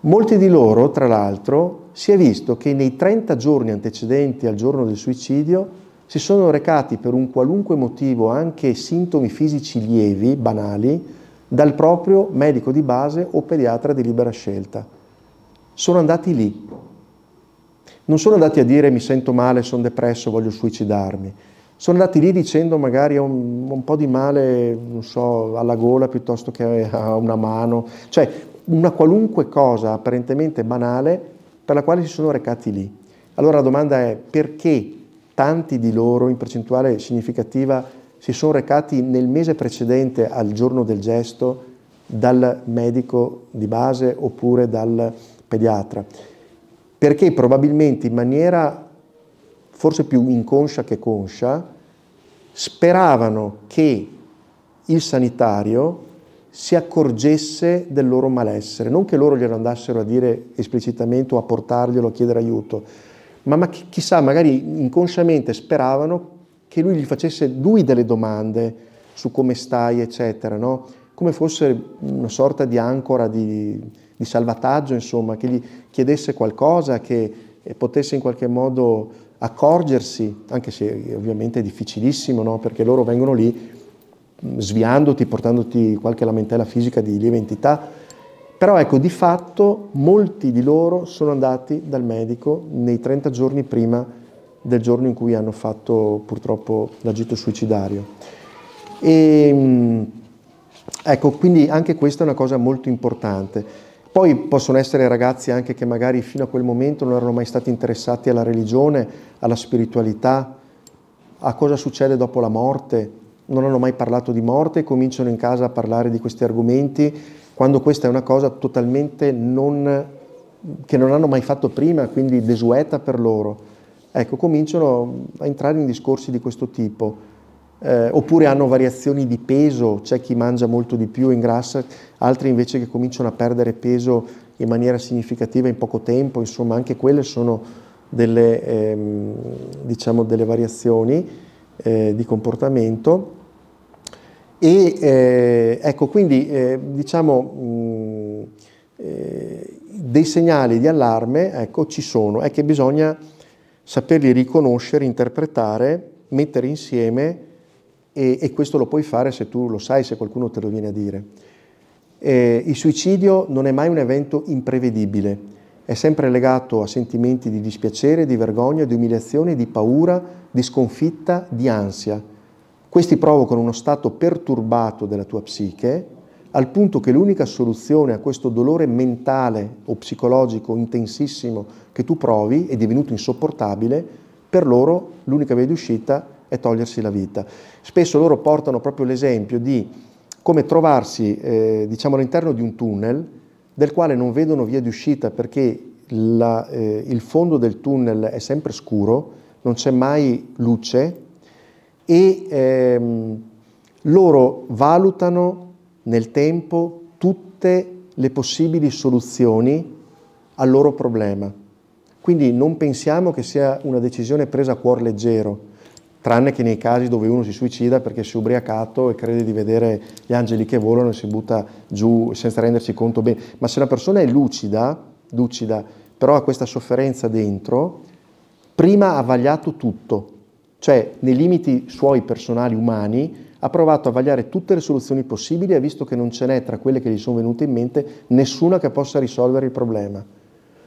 Molti di loro, tra l'altro, si è visto che nei 30 giorni antecedenti al giorno del suicidio si sono recati per un qualunque motivo, anche sintomi fisici lievi, banali, dal proprio medico di base o pediatra di libera scelta. Sono andati lì. Non sono andati a dire mi sento male, sono depresso, voglio suicidarmi. Sono andati lì dicendo magari ho un, un po' di male, non so, alla gola piuttosto che a una mano. Cioè, una qualunque cosa apparentemente banale per la quale si sono recati lì. Allora la domanda è perché tanti di loro in percentuale significativa si sono recati nel mese precedente al giorno del gesto dal medico di base oppure dal pediatra, perché probabilmente in maniera forse più inconscia che conscia speravano che il sanitario si accorgesse del loro malessere, non che loro glielo andassero a dire esplicitamente o a portarglielo a chiedere aiuto, ma, ma chissà, magari inconsciamente speravano che lui gli facesse lui delle domande su come stai, eccetera, no? come fosse una sorta di ancora di, di salvataggio, insomma, che gli chiedesse qualcosa, che eh, potesse in qualche modo accorgersi, anche se eh, ovviamente è difficilissimo, no? perché loro vengono lì mm, sviandoti, portandoti qualche lamentela fisica di lieve entità, però ecco, di fatto molti di loro sono andati dal medico nei 30 giorni prima del giorno in cui hanno fatto purtroppo l'agito suicidario. E, mm, ecco, quindi anche questa è una cosa molto importante. Poi possono essere ragazzi anche che magari fino a quel momento non erano mai stati interessati alla religione, alla spiritualità, a cosa succede dopo la morte, non hanno mai parlato di morte e cominciano in casa a parlare di questi argomenti quando questa è una cosa totalmente non, che non hanno mai fatto prima, quindi desueta per loro. Ecco, cominciano a entrare in discorsi di questo tipo. Eh, oppure hanno variazioni di peso, c'è chi mangia molto di più e ingrassa, altri invece che cominciano a perdere peso in maniera significativa in poco tempo, insomma anche quelle sono delle, ehm, diciamo, delle variazioni eh, di comportamento. E eh, ecco, quindi eh, diciamo mh, mm, eh, dei segnali di allarme ecco, ci sono, è che bisogna saperli riconoscere, interpretare, mettere insieme e, e, questo lo puoi fare se tu lo sai, se qualcuno te lo viene a dire. Eh, il suicidio non è mai un evento imprevedibile, è sempre legato a sentimenti di dispiacere, di vergogna, di umiliazione, di paura, di sconfitta, di ansia questi provocano uno stato perturbato della tua psiche, al punto che l'unica soluzione a questo dolore mentale o psicologico intensissimo che tu provi è divenuto insopportabile, per loro l'unica via di uscita è togliersi la vita. Spesso loro portano proprio l'esempio di come trovarsi eh, diciamo all'interno di un tunnel del quale non vedono via di uscita perché la, eh, il fondo del tunnel è sempre scuro, non c'è mai luce, e ehm, loro valutano nel tempo tutte le possibili soluzioni al loro problema. Quindi non pensiamo che sia una decisione presa a cuor leggero, tranne che nei casi dove uno si suicida perché si è ubriacato e crede di vedere gli angeli che volano e si butta giù senza rendersi conto bene. Ma se una persona è lucida, lucida però ha questa sofferenza dentro, prima ha vagliato tutto, cioè nei limiti suoi personali umani, ha provato a vagliare tutte le soluzioni possibili e ha visto che non ce n'è tra quelle che gli sono venute in mente nessuna che possa risolvere il problema.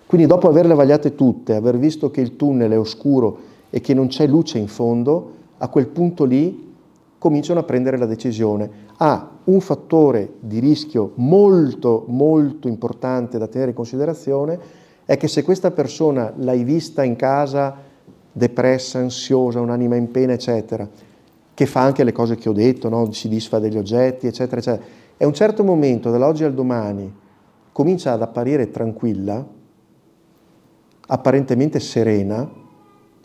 Quindi dopo averle vagliate tutte, aver visto che il tunnel è oscuro e che non c'è luce in fondo, a quel punto lì cominciano a prendere la decisione. Ah, un fattore di rischio molto molto importante da tenere in considerazione è che se questa persona l'hai vista in casa depressa, ansiosa, un'anima in pena, eccetera, che fa anche le cose che ho detto, no? si disfa degli oggetti, eccetera, eccetera. E a un certo momento, dall'oggi al domani, comincia ad apparire tranquilla, apparentemente serena,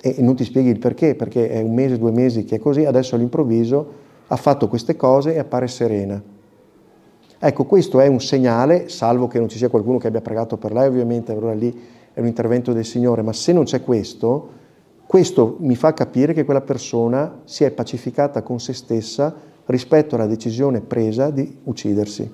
e non ti spieghi il perché, perché è un mese, due mesi che è così, adesso all'improvviso ha fatto queste cose e appare serena. Ecco, questo è un segnale, salvo che non ci sia qualcuno che abbia pregato per lei, ovviamente allora lì è un intervento del Signore, ma se non c'è questo, questo mi fa capire che quella persona si è pacificata con se stessa rispetto alla decisione presa di uccidersi.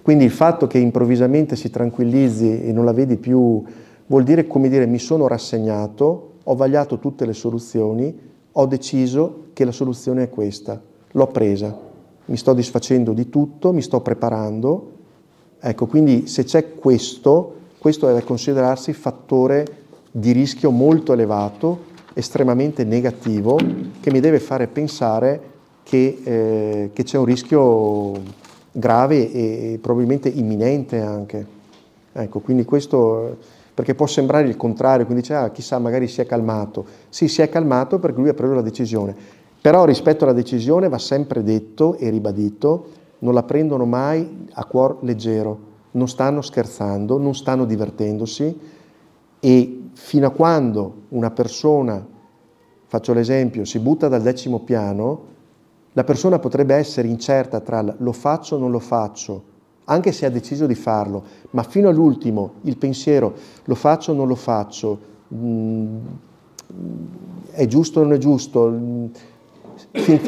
Quindi il fatto che improvvisamente si tranquillizzi e non la vedi più vuol dire come dire mi sono rassegnato, ho vagliato tutte le soluzioni, ho deciso che la soluzione è questa, l'ho presa, mi sto disfacendo di tutto, mi sto preparando. Ecco, quindi se c'è questo, questo è da considerarsi fattore di rischio molto elevato, estremamente negativo, che mi deve fare pensare che, eh, che c'è un rischio grave e probabilmente imminente anche. Ecco, quindi questo, perché può sembrare il contrario, quindi dice, ah, chissà, magari si è calmato. Sì, si è calmato perché lui ha preso la decisione. Però rispetto alla decisione va sempre detto e ribadito, non la prendono mai a cuor leggero, non stanno scherzando, non stanno divertendosi, e fino a quando una persona, faccio l'esempio, si butta dal decimo piano, la persona potrebbe essere incerta tra lo faccio o non lo faccio, anche se ha deciso di farlo, ma fino all'ultimo il pensiero lo faccio o non lo faccio, mm, è giusto o non è giusto, mm,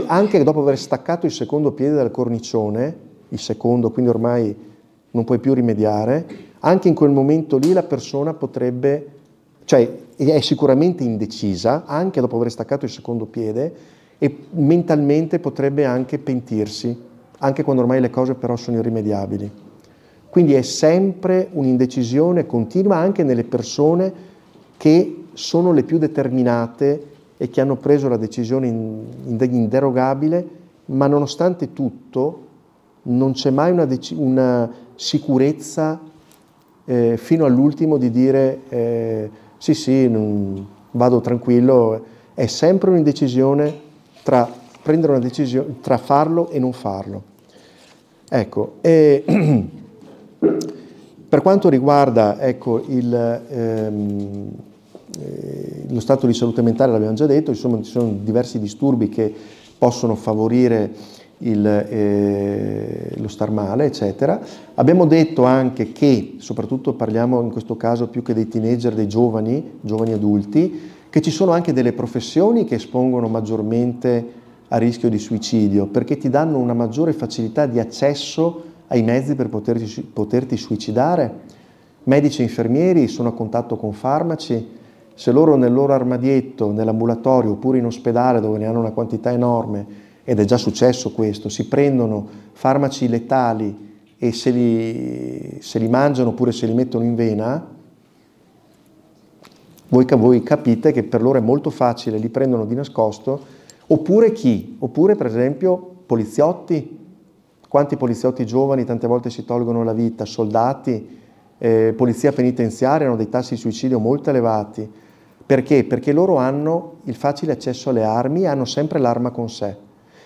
anche dopo aver staccato il secondo piede dal cornicione, il secondo quindi ormai non puoi più rimediare, anche in quel momento lì la persona potrebbe, cioè è sicuramente indecisa, anche dopo aver staccato il secondo piede, e mentalmente potrebbe anche pentirsi, anche quando ormai le cose però sono irrimediabili. Quindi è sempre un'indecisione continua anche nelle persone che sono le più determinate e che hanno preso la decisione inderogabile, ma nonostante tutto non c'è mai una, una sicurezza eh, fino all'ultimo di dire eh, sì sì, non, vado tranquillo, è sempre un'indecisione tra prendere una decisione, tra farlo e non farlo. Ecco, e per quanto riguarda ecco, il, ehm, eh, lo stato di salute mentale, l'abbiamo già detto, insomma, ci sono diversi disturbi che possono favorire il, eh, lo star male, eccetera. Abbiamo detto anche che, soprattutto parliamo in questo caso più che dei teenager, dei giovani, giovani adulti, che ci sono anche delle professioni che espongono maggiormente a rischio di suicidio, perché ti danno una maggiore facilità di accesso ai mezzi per poterti, poterti suicidare. Medici e infermieri sono a contatto con farmaci, se loro nel loro armadietto, nell'ambulatorio oppure in ospedale dove ne hanno una quantità enorme, ed è già successo questo, si prendono farmaci letali e se li, se li mangiano oppure se li mettono in vena, voi, voi, capite che per loro è molto facile, li prendono di nascosto, oppure chi? Oppure per esempio poliziotti, quanti poliziotti giovani tante volte si tolgono la vita, soldati, eh, polizia penitenziaria hanno dei tassi di suicidio molto elevati, perché? Perché loro hanno il facile accesso alle armi e hanno sempre l'arma con sé.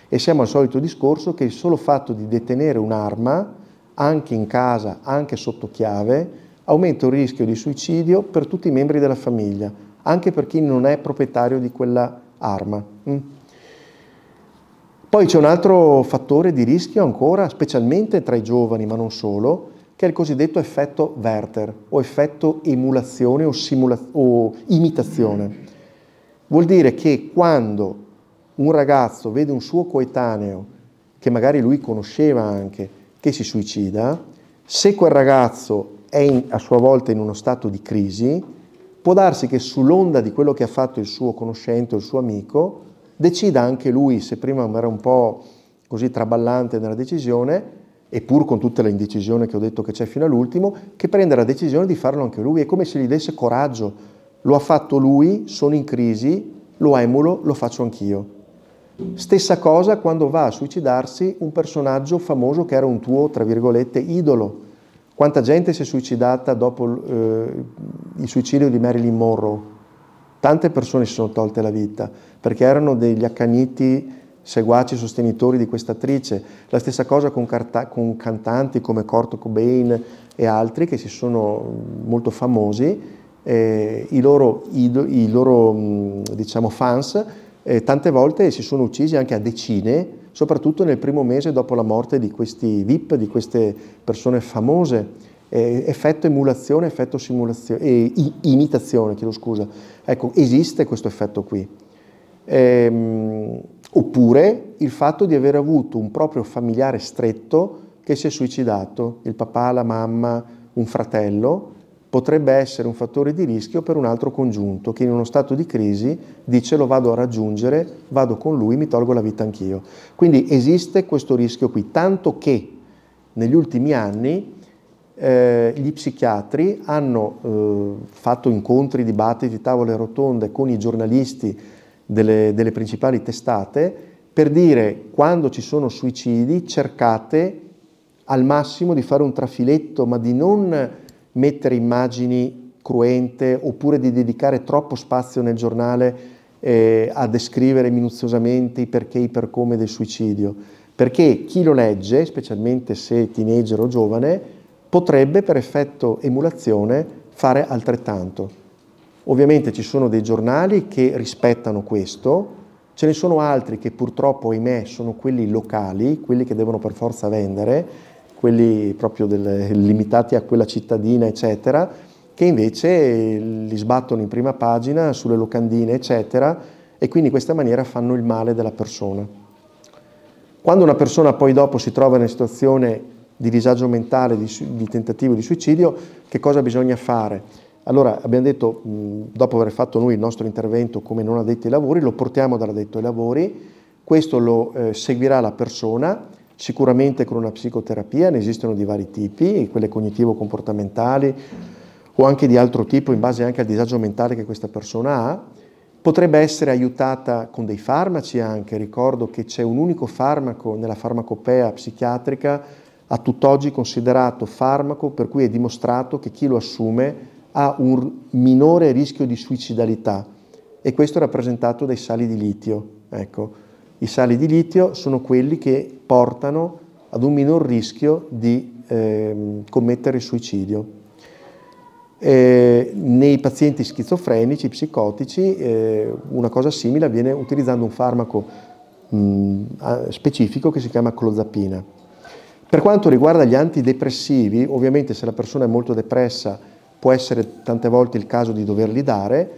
E siamo al solito discorso che il solo fatto di detenere un'arma anche in casa, anche sotto chiave, aumenta il rischio di suicidio per tutti i membri della famiglia, anche per chi non è proprietario di quella arma. Mm. Poi c'è un altro fattore di rischio ancora, specialmente tra i giovani, ma non solo, che è il cosiddetto effetto Werther o effetto emulazione o, o imitazione. Vuol dire che quando un ragazzo vede un suo coetaneo, che magari lui conosceva anche, che si suicida, se quel ragazzo è in, a sua volta in uno stato di crisi, può darsi che sull'onda di quello che ha fatto il suo conoscente il suo amico, decida anche lui, se prima era un po' così traballante nella decisione, e pur con tutta l'indecisione che ho detto che c'è fino all'ultimo, che prenda la decisione di farlo anche lui. È come se gli desse coraggio. Lo ha fatto lui, sono in crisi, lo emulo, lo faccio anch'io. Stessa cosa quando va a suicidarsi un personaggio famoso che era un tuo, tra virgolette, idolo. Quanta gente si è suicidata dopo eh, il suicidio di Marilyn Monroe? Tante persone si sono tolte la vita perché erano degli accaniti seguaci sostenitori di questa attrice. La stessa cosa con, carta- con cantanti come Corto Cobain e altri che si sono mm, molto famosi, eh, i loro, i, i loro mm, diciamo, fans eh, tante volte si sono uccisi anche a decine, soprattutto nel primo mese dopo la morte di questi VIP, di queste persone famose. Eh, effetto emulazione, effetto simulazione, eh, imitazione, chiedo scusa. Ecco, esiste questo effetto qui. Ehm, oppure il fatto di aver avuto un proprio familiare stretto che si è suicidato, il papà, la mamma, un fratello, potrebbe essere un fattore di rischio per un altro congiunto che in uno stato di crisi dice lo vado a raggiungere, vado con lui, mi tolgo la vita anch'io. Quindi esiste questo rischio qui, tanto che negli ultimi anni eh, gli psichiatri hanno eh, fatto incontri, dibattiti, tavole rotonde con i giornalisti delle, delle principali testate per dire quando ci sono suicidi cercate al massimo di fare un trafiletto ma di non mettere immagini cruente oppure di dedicare troppo spazio nel giornale eh, a descrivere minuziosamente i perché, e i per come del suicidio. Perché chi lo legge, specialmente se teenager o giovane, potrebbe per effetto emulazione fare altrettanto. Ovviamente ci sono dei giornali che rispettano questo, ce ne sono altri che purtroppo, ahimè, sono quelli locali, quelli che devono per forza vendere, quelli proprio del, limitati a quella cittadina, eccetera, che invece li sbattono in prima pagina, sulle locandine, eccetera, e quindi in questa maniera fanno il male della persona. Quando una persona poi dopo si trova in una situazione di disagio mentale, di, di tentativo di suicidio, che cosa bisogna fare? Allora, abbiamo detto, dopo aver fatto noi il nostro intervento come non addetto ai lavori, lo portiamo dall'addetto ai lavori, questo lo eh, seguirà la persona, sicuramente con una psicoterapia, ne esistono di vari tipi, quelle cognitivo-comportamentali o anche di altro tipo in base anche al disagio mentale che questa persona ha. Potrebbe essere aiutata con dei farmaci anche, ricordo che c'è un unico farmaco nella farmacopea psichiatrica a tutt'oggi considerato farmaco per cui è dimostrato che chi lo assume ha un minore rischio di suicidalità e questo è rappresentato dai sali di litio. Ecco. I sali di litio sono quelli che portano ad un minor rischio di eh, commettere suicidio. Eh, nei pazienti schizofrenici, psicotici, eh, una cosa simile avviene utilizzando un farmaco mh, mm, specifico che si chiama clozapina. Per quanto riguarda gli antidepressivi, ovviamente se la persona è molto depressa può essere tante volte il caso di doverli dare,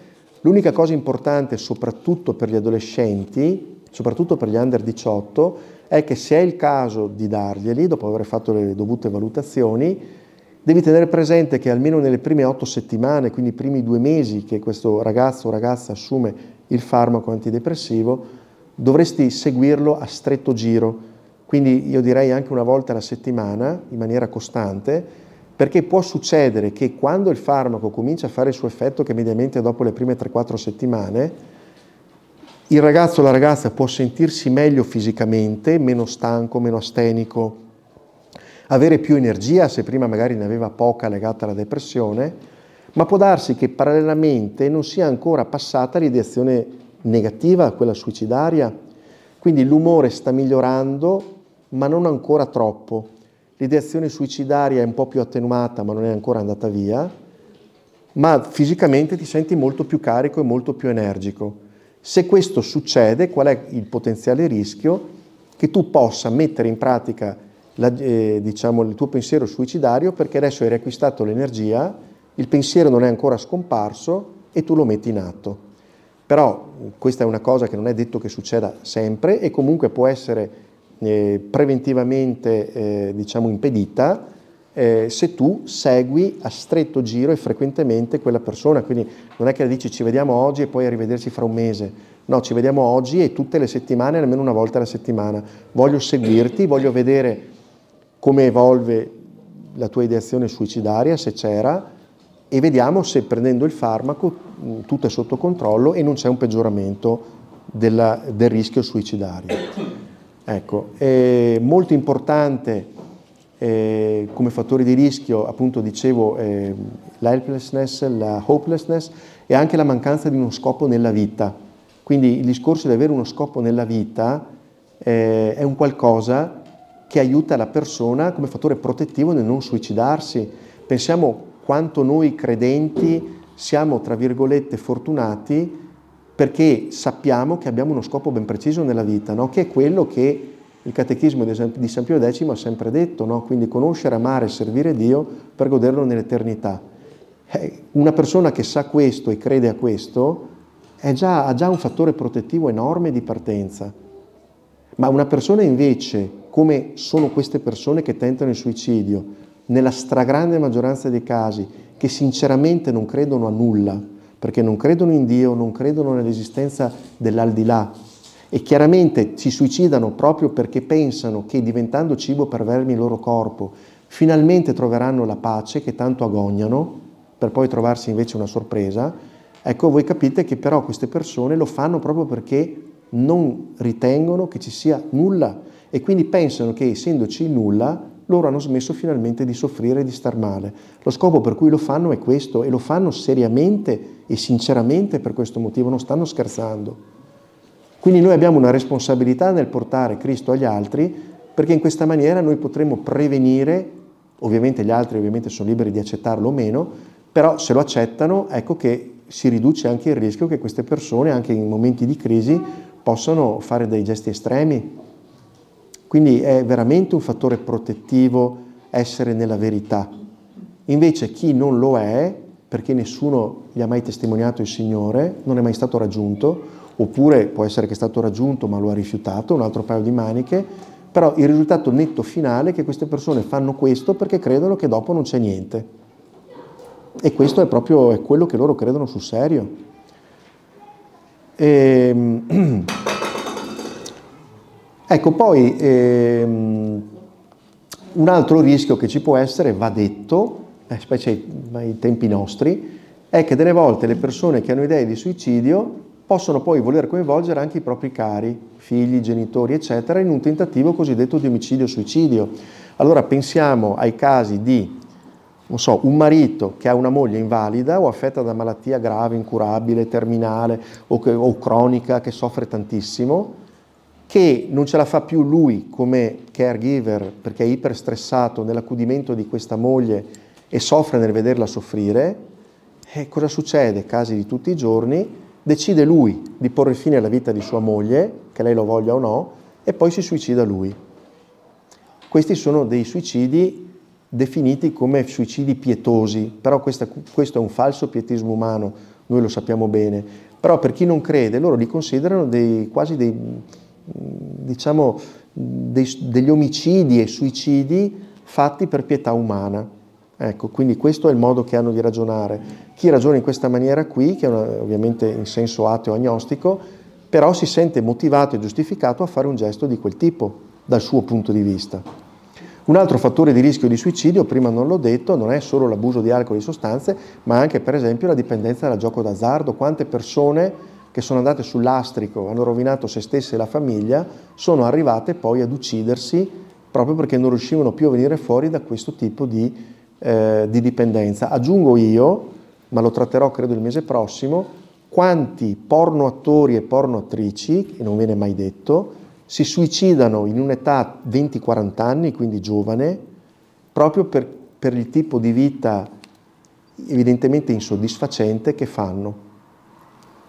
l'unica cosa importante soprattutto per gli adolescenti soprattutto per gli under 18, è che se è il caso di darglieli, dopo aver fatto le dovute valutazioni, devi tenere presente che almeno nelle prime otto settimane, quindi i primi due mesi che questo ragazzo o ragazza assume il farmaco antidepressivo, dovresti seguirlo a stretto giro, quindi io direi anche una volta alla settimana, in maniera costante, perché può succedere che quando il farmaco comincia a fare il suo effetto, che mediamente dopo le prime 3-4 settimane, il ragazzo o la ragazza può sentirsi meglio fisicamente, meno stanco, meno astenico, avere più energia se prima magari ne aveva poca legata alla depressione, ma può darsi che parallelamente non sia ancora passata l'ideazione negativa, quella suicidaria, quindi l'umore sta migliorando ma non ancora troppo, l'ideazione suicidaria è un po' più attenuata ma non è ancora andata via, ma fisicamente ti senti molto più carico e molto più energico. Se questo succede, qual è il potenziale rischio? Che tu possa mettere in pratica la, eh, diciamo, il tuo pensiero suicidario perché adesso hai riacquistato l'energia, il pensiero non è ancora scomparso e tu lo metti in atto. Però mm, questa è una cosa che non è detto che succeda sempre e comunque può essere eh, preventivamente eh, diciamo, impedita eh, se tu segui a stretto giro e frequentemente quella persona, quindi non è che le dici ci vediamo oggi e poi arrivederci fra un mese, no, ci vediamo oggi e tutte le settimane, almeno una volta alla settimana, voglio seguirti, voglio vedere come evolve la tua ideazione suicidaria, se c'era, e vediamo se prendendo il farmaco mm, tutto è sotto controllo e non c'è un peggioramento della, del rischio suicidario. Ecco, è molto importante eh, come fattori di rischio, appunto dicevo, eh, la la hopelessness e anche la mancanza di uno scopo nella vita. Quindi il discorso di avere uno scopo nella vita eh, è un qualcosa che aiuta la persona come fattore protettivo nel non suicidarsi. Pensiamo quanto noi credenti siamo, tra virgolette, fortunati perché sappiamo che abbiamo uno scopo ben preciso nella vita, no? che è quello che il Catechismo di San Pio X ha sempre detto, no? quindi conoscere, amare e servire Dio per goderlo nell'eternità. Eh, una persona che sa questo e crede a questo già, ha già un fattore protettivo enorme di partenza. Ma una persona invece, come sono queste persone che tentano il suicidio, nella stragrande maggioranza dei casi, che sinceramente non credono a nulla, perché non credono in Dio, non credono nell'esistenza dell'aldilà, e chiaramente si suicidano proprio perché pensano che diventando cibo per vermi il loro corpo finalmente troveranno la pace che tanto agognano per poi trovarsi invece una sorpresa, ecco voi capite che però queste persone lo fanno proprio perché non ritengono che ci sia nulla e quindi pensano che essendoci nulla loro hanno smesso finalmente di soffrire e di star male. Lo scopo per cui lo fanno è questo e lo fanno seriamente e sinceramente per questo motivo, non stanno scherzando. Quindi noi abbiamo una responsabilità nel portare Cristo agli altri perché in questa maniera noi potremo prevenire, ovviamente gli altri ovviamente sono liberi di accettarlo o meno, però se lo accettano ecco che si riduce anche il rischio che queste persone anche in momenti di crisi possano fare dei gesti estremi. Quindi è veramente un fattore protettivo essere nella verità. Invece chi non lo è, perché nessuno gli ha mai testimoniato il Signore, non è mai stato raggiunto, oppure può essere che è stato raggiunto ma lo ha rifiutato, un altro paio di maniche, però il risultato netto finale è che queste persone fanno questo perché credono che dopo non c'è niente. E questo è proprio è quello che loro credono sul serio. E, ehm, ecco, poi ehm, un altro rischio che ci può essere, va detto, eh, specie ai, ai tempi nostri, è che delle volte le persone che hanno idee di suicidio possono poi voler coinvolgere anche i propri cari, figli, genitori, eccetera, in un tentativo cosiddetto di omicidio-suicidio. Allora pensiamo ai casi di So, un marito che ha una moglie invalida o affetta da malattia grave, incurabile, terminale o, che, o, cronica che soffre tantissimo, che non ce la fa più lui come caregiver perché è iperstressato nell'accudimento di questa moglie e soffre nel vederla soffrire, e eh, cosa succede? Casi di tutti i giorni, decide lui di porre fine alla vita di sua moglie, che lei lo voglia o no, e poi si suicida lui. Questi sono dei suicidi definiti come suicidi pietosi, però questa, questo è un falso pietismo umano, noi lo sappiamo bene, però per chi non crede loro li considerano dei, quasi dei, diciamo, dei, degli omicidi e suicidi fatti per pietà umana. Ecco, quindi questo è il modo che hanno di ragionare. Chi ragiona in questa maniera qui, che è una, ovviamente in senso ateo agnostico, però si sente motivato e giustificato a fare un gesto di quel tipo dal suo punto di vista. Un altro fattore di rischio di suicidio, prima non l'ho detto, non è solo l'abuso di alcol e sostanze, ma anche per esempio la dipendenza dal gioco d'azzardo. Quante persone che sono andate sull'astrico, hanno rovinato se stesse e la famiglia, sono arrivate poi ad uccidersi proprio perché non riuscivano più a venire fuori da questo tipo di eh, di dipendenza. Aggiungo io, ma lo tratterò credo il mese prossimo, quanti porno attori e pornoattrici, che non viene mai detto, si suicidano in un'età 20-40 anni, quindi giovane, proprio per, per il tipo di vita evidentemente insoddisfacente che fanno.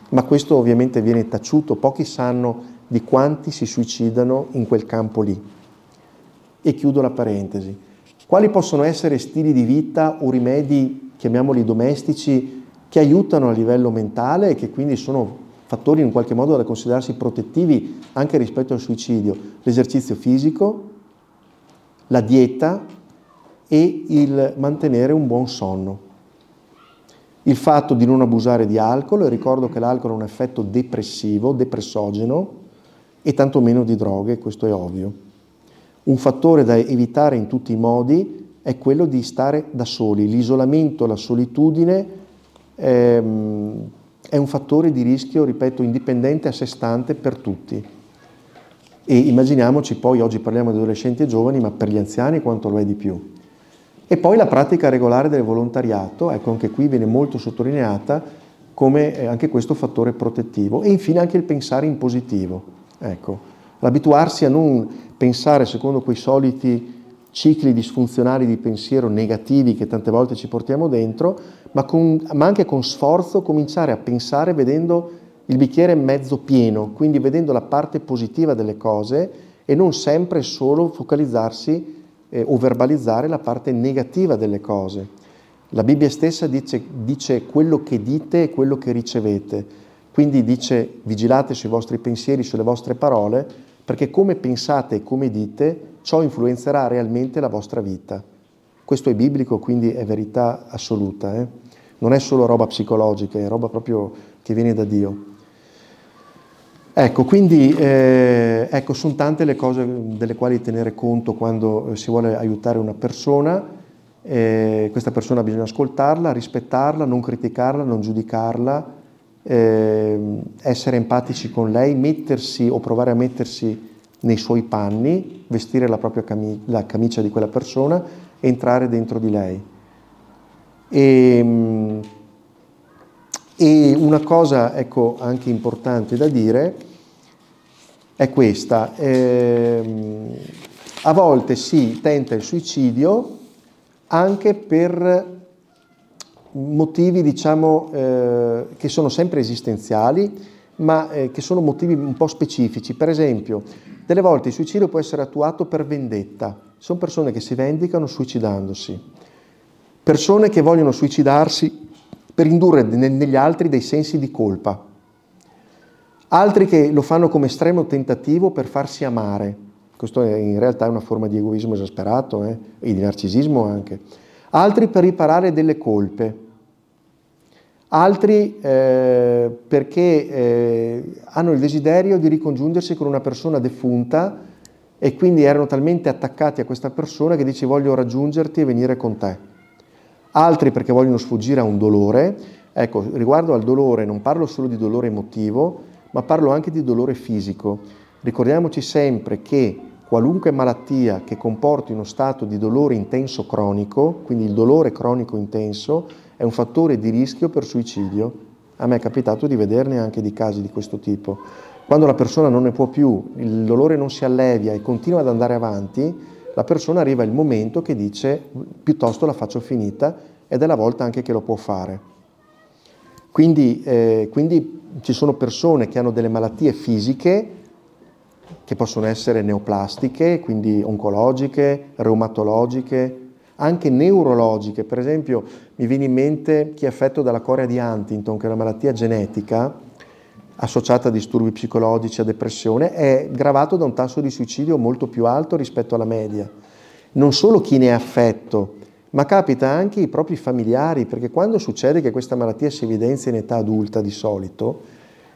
Ma questo ovviamente viene taciuto, pochi sanno di quanti si suicidano in quel campo lì. E chiudo la parentesi. Quali possono essere stili di vita o rimedi, chiamiamoli domestici, che aiutano a livello mentale e che quindi sono fattori in qualche modo da considerarsi protettivi anche rispetto al suicidio? L'esercizio fisico, la dieta e il mantenere un buon sonno. Il fatto di non abusare di alcol, ricordo che l'alcol ha un effetto depressivo, depressogeno, e tantomeno di droghe, questo è ovvio. Un fattore da evitare in tutti i modi è quello di stare da soli. L'isolamento, la solitudine ehm, è un fattore di rischio, ripeto, indipendente a sé stante per tutti. E immaginiamoci poi, oggi parliamo di adolescenti e giovani, ma per gli anziani quanto lo è di più. E poi la pratica regolare del volontariato, ecco anche qui viene molto sottolineata come eh, anche questo fattore protettivo. E infine anche il pensare in positivo. Ecco, l'abituarsi a non pensare secondo quei soliti cicli disfunzionali di pensiero negativi che tante volte ci portiamo dentro, ma, con, ma anche con sforzo cominciare a pensare vedendo il bicchiere mezzo pieno, quindi vedendo la parte positiva delle cose e non sempre solo focalizzarsi eh, o verbalizzare la parte negativa delle cose. La Bibbia stessa dice, dice quello che dite e quello che ricevete, quindi dice vigilate sui vostri pensieri, sulle vostre parole, perché come pensate e come dite, ciò influenzerà realmente la vostra vita. Questo è biblico, quindi è verità assoluta. Eh? Non è solo roba psicologica, è roba proprio che viene da Dio. Ecco, quindi eh, ecco, sono tante le cose delle quali tenere conto quando eh, si vuole aiutare una persona. Eh, questa persona bisogna ascoltarla, rispettarla, non criticarla, non giudicarla, eh, essere empatici con lei, mettersi o provare a mettersi nei suoi panni, vestire la propria cami- la camicia di quella persona, entrare dentro di lei. E, ehm, e una cosa ecco, anche importante da dire è questa. Eh, a volte si tenta il suicidio anche per motivi diciamo, eh, che sono sempre esistenziali, ma eh, che sono motivi un po' specifici. Per esempio, delle volte il suicidio può essere attuato per vendetta. Sono persone che si vendicano suicidandosi. Persone che vogliono suicidarsi per indurre negli altri dei sensi di colpa. Altri che lo fanno come estremo tentativo per farsi amare. Questo è, in realtà è una forma di egoismo esasperato eh? e di narcisismo anche. Altri per riparare delle colpe altri eh, perché eh, hanno il desiderio di ricongiungersi con una persona defunta e quindi erano talmente attaccati a questa persona che dici voglio raggiungerti e venire con te. Altri perché vogliono sfuggire a un dolore. Ecco, riguardo al dolore non parlo solo di dolore emotivo, ma parlo anche di dolore fisico. Ricordiamoci sempre che qualunque malattia che comporti uno stato di dolore intenso cronico, quindi il dolore cronico intenso, è un fattore di rischio per suicidio. A me è capitato di vederne anche di casi di questo tipo. Quando la persona non ne può più, il dolore non si allevia e continua ad andare avanti, la persona arriva il momento che dice piuttosto la faccio finita ed è la volta anche che lo può fare. Quindi, eh, quindi ci sono persone che hanno delle malattie fisiche che possono essere neoplastiche, quindi oncologiche, reumatologiche, anche neurologiche. Per esempio mi viene in mente chi è affetto dalla corea di Huntington, che è una malattia genetica associata a disturbi psicologici, a depressione, è gravato da un tasso di suicidio molto più alto rispetto alla media. Non solo chi ne è affetto, ma capita anche i propri familiari, perché quando succede che questa malattia si evidenzia in età adulta di solito,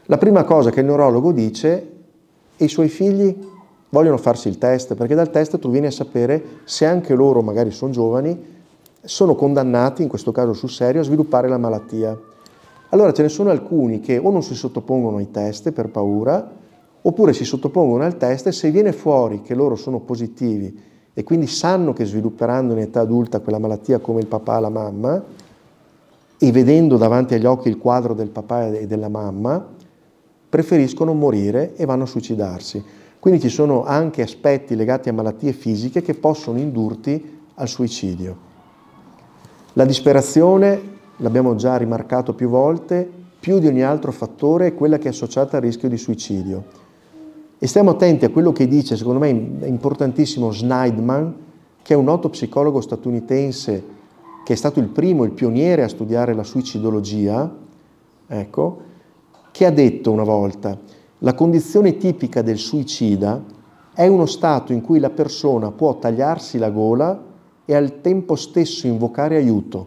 la prima cosa che il neurologo dice, è i suoi figli? vogliono farsi il test, perché dal test tu vieni a sapere se anche loro, magari sono giovani, sono condannati, in questo caso sul serio, a sviluppare la malattia. Allora ce ne sono alcuni che o non si sottopongono ai test per paura, oppure si sottopongono al test e se viene fuori che loro sono positivi e quindi sanno che svilupperanno in età adulta quella malattia come il papà e la mamma, e vedendo davanti agli occhi il quadro del papà e della mamma, preferiscono morire e vanno a suicidarsi. Quindi ci sono anche aspetti legati a malattie fisiche che possono indurti al suicidio. La disperazione, l'abbiamo già rimarcato più volte, più di ogni altro fattore è quella che è associata al rischio di suicidio. E stiamo attenti a quello che dice, secondo me è importantissimo, Schneidman, che è un noto psicologo statunitense che è stato il primo, il pioniere a studiare la suicidologia, ecco, che ha detto una volta, la condizione tipica del suicida è uno stato in cui la persona può tagliarsi la gola e al tempo stesso invocare aiuto,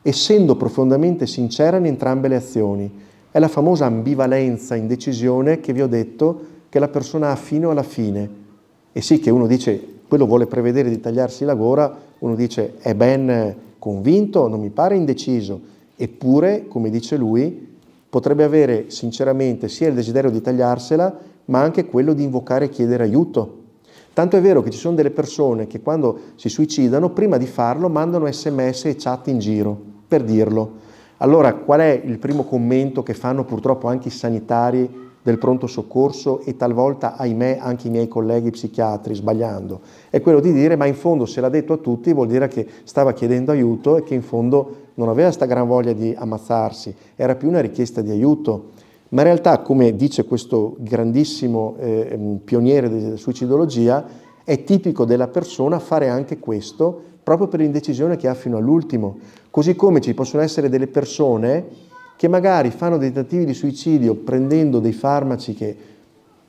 essendo profondamente sincera in entrambe le azioni. È la famosa ambivalenza, indecisione che vi ho detto che la persona ha fino alla fine. E sì che uno dice, quello vuole prevedere di tagliarsi la gola, uno dice è ben convinto, non mi pare indeciso, eppure, come dice lui, potrebbe avere sinceramente sia il desiderio di tagliarsela, ma anche quello di invocare e chiedere aiuto. Tanto è vero che ci sono delle persone che quando si suicidano, prima di farlo, mandano sms e chat in giro per dirlo. Allora, qual è il primo commento che fanno purtroppo anche i sanitari del pronto soccorso e talvolta, ahimè, anche i miei colleghi psichiatri, sbagliando, è quello di dire ma in fondo se l'ha detto a tutti vuol dire che stava chiedendo aiuto e che in fondo non aveva sta gran voglia di ammazzarsi, era più una richiesta di aiuto. Ma in realtà, come dice questo grandissimo eh, mm, pioniere della suicidologia, è tipico della persona fare anche questo proprio per l'indecisione che ha fino all'ultimo. Così come ci possono essere delle persone che magari fanno dei tentativi di suicidio prendendo dei farmaci che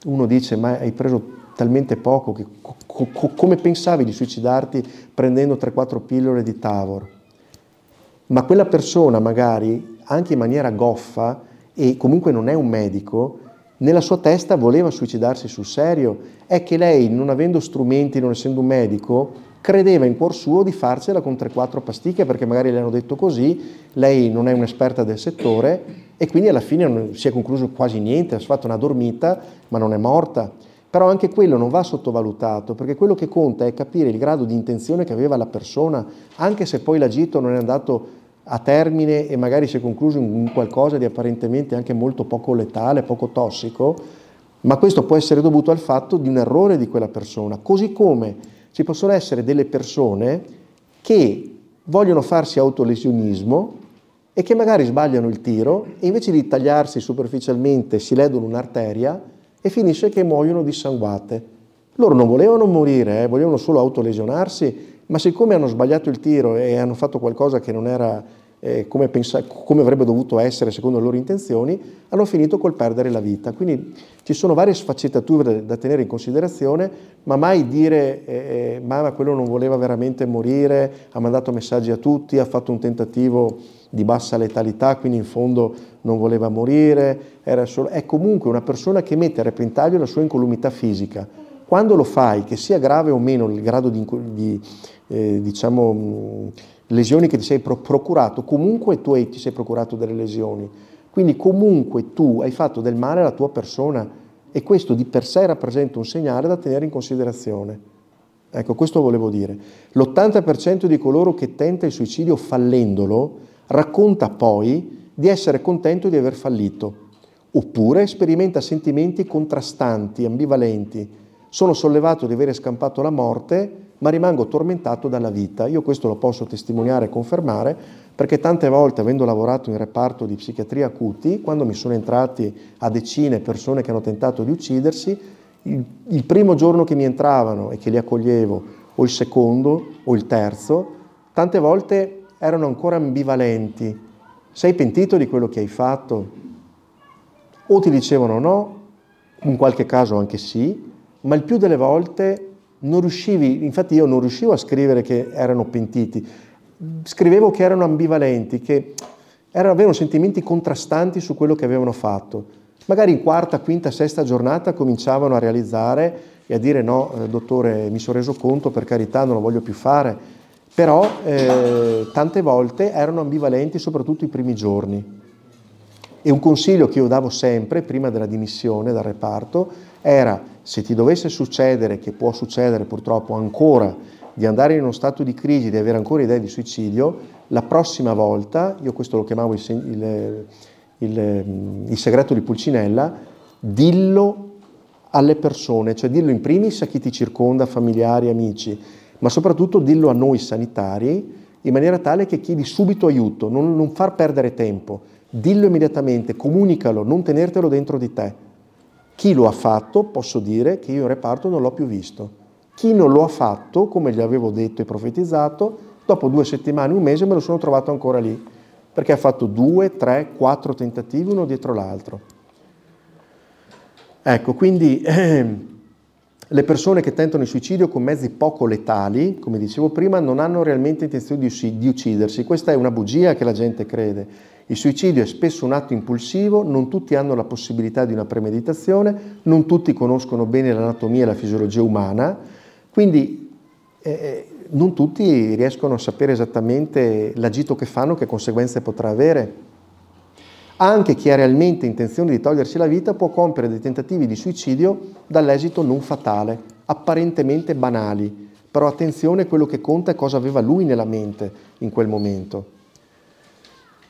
uno dice ma hai preso talmente poco che co- co- come pensavi di suicidarti prendendo 3-4 pillole di Tavor? Ma quella persona magari, anche in maniera goffa e comunque non è un medico, nella sua testa voleva suicidarsi sul serio, è che lei non avendo strumenti, non essendo un medico, credeva in cuor suo di farcela con 3-4 pasticche perché magari le hanno detto così, lei non è un'esperta del settore e quindi alla fine non si è concluso quasi niente, ha fatto una dormita ma non è morta. Però anche quello non va sottovalutato perché quello che conta è capire il grado di intenzione che aveva la persona, anche se poi l'agito non è andato a termine e magari si è concluso in qualcosa di apparentemente anche molto poco letale, poco tossico, ma questo può essere dovuto al fatto di un errore di quella persona, così come ci possono essere delle persone che vogliono farsi autolesionismo e che magari sbagliano il tiro e invece di tagliarsi superficialmente si ledono un'arteria e finisce che muoiono dissanguate. Loro non volevano morire, eh, volevano solo autolesionarsi, ma siccome hanno sbagliato il tiro e hanno fatto qualcosa che non era eh, come, pensa, come, avrebbe dovuto essere secondo le loro intenzioni, hanno finito col perdere la vita. Quindi ci sono varie sfaccettature da, tenere in considerazione, ma mai dire eh, eh, mamma quello non voleva veramente morire, ha mandato messaggi a tutti, ha fatto un tentativo di bassa letalità, quindi in fondo non voleva morire, solo, è comunque una persona che mette a repentaglio la sua incolumità fisica. Quando lo fai, che sia grave o meno il grado di, di eh, diciamo, lesioni che ti sei procurato, comunque tu ti sei procurato delle lesioni, quindi comunque tu hai fatto del male alla tua persona e questo di per sé rappresenta un segnale da tenere in considerazione. Ecco, questo volevo dire. L'80% di coloro che tenta il suicidio fallendolo racconta poi di essere contento di aver fallito, oppure sperimenta sentimenti contrastanti, ambivalenti. Sono sollevato di avere scampato la morte ma rimango tormentato dalla vita. Io questo lo posso testimoniare e confermare perché tante volte, avendo lavorato in reparto di psichiatria acuti, quando mi sono entrati a decine persone che hanno tentato di uccidersi, il, il primo giorno che mi entravano e che li accoglievo, o il secondo o il terzo, tante volte erano ancora ambivalenti. Sei pentito di quello che hai fatto? O ti dicevano no, in qualche caso anche sì, ma il più delle volte non riuscivi, infatti io non riuscivo a scrivere che erano pentiti, scrivevo che erano ambivalenti, che erano, avevano sentimenti contrastanti su quello che avevano fatto. Magari in quarta, quinta, sesta giornata cominciavano a realizzare e a dire no, eh, dottore, mi sono reso conto, per carità, non lo voglio più fare. Però eh, tante volte erano ambivalenti, soprattutto i primi giorni. E un consiglio che io davo sempre, prima della dimissione dal reparto, era se ti dovesse succedere, che può succedere purtroppo ancora, di andare in uno stato di crisi, di avere ancora idee di suicidio, la prossima volta, io questo lo chiamavo il, il, il, il segreto di Pulcinella, dillo alle persone, cioè dillo in primis a chi ti circonda, familiari, amici, ma soprattutto dillo a noi sanitari in maniera tale che chiedi subito aiuto, non, non far perdere tempo, dillo immediatamente, comunicalo, non tenertelo dentro di te. Chi lo ha fatto posso dire che io il reparto non l'ho più visto. Chi non lo ha fatto, come gli avevo detto e profetizzato, dopo due settimane, un mese me lo sono trovato ancora lì, perché ha fatto due, tre, quattro tentativi uno dietro l'altro. Ecco, quindi Le persone che tentano il suicidio con mezzi poco letali, come dicevo prima, non hanno realmente intenzione di uccidersi. Questa è una bugia che la gente crede. Il suicidio è spesso un atto impulsivo, non tutti hanno la possibilità di una premeditazione, non tutti conoscono bene l'anatomia e la fisiologia umana, quindi eh, eh non tutti riescono a sapere esattamente l'agito che fanno, che conseguenze potrà avere anche chi ha realmente intenzione di togliersi la vita può compiere dei tentativi di suicidio dall'esito non fatale, apparentemente banali, però attenzione, quello che conta è cosa aveva lui nella mente in quel momento.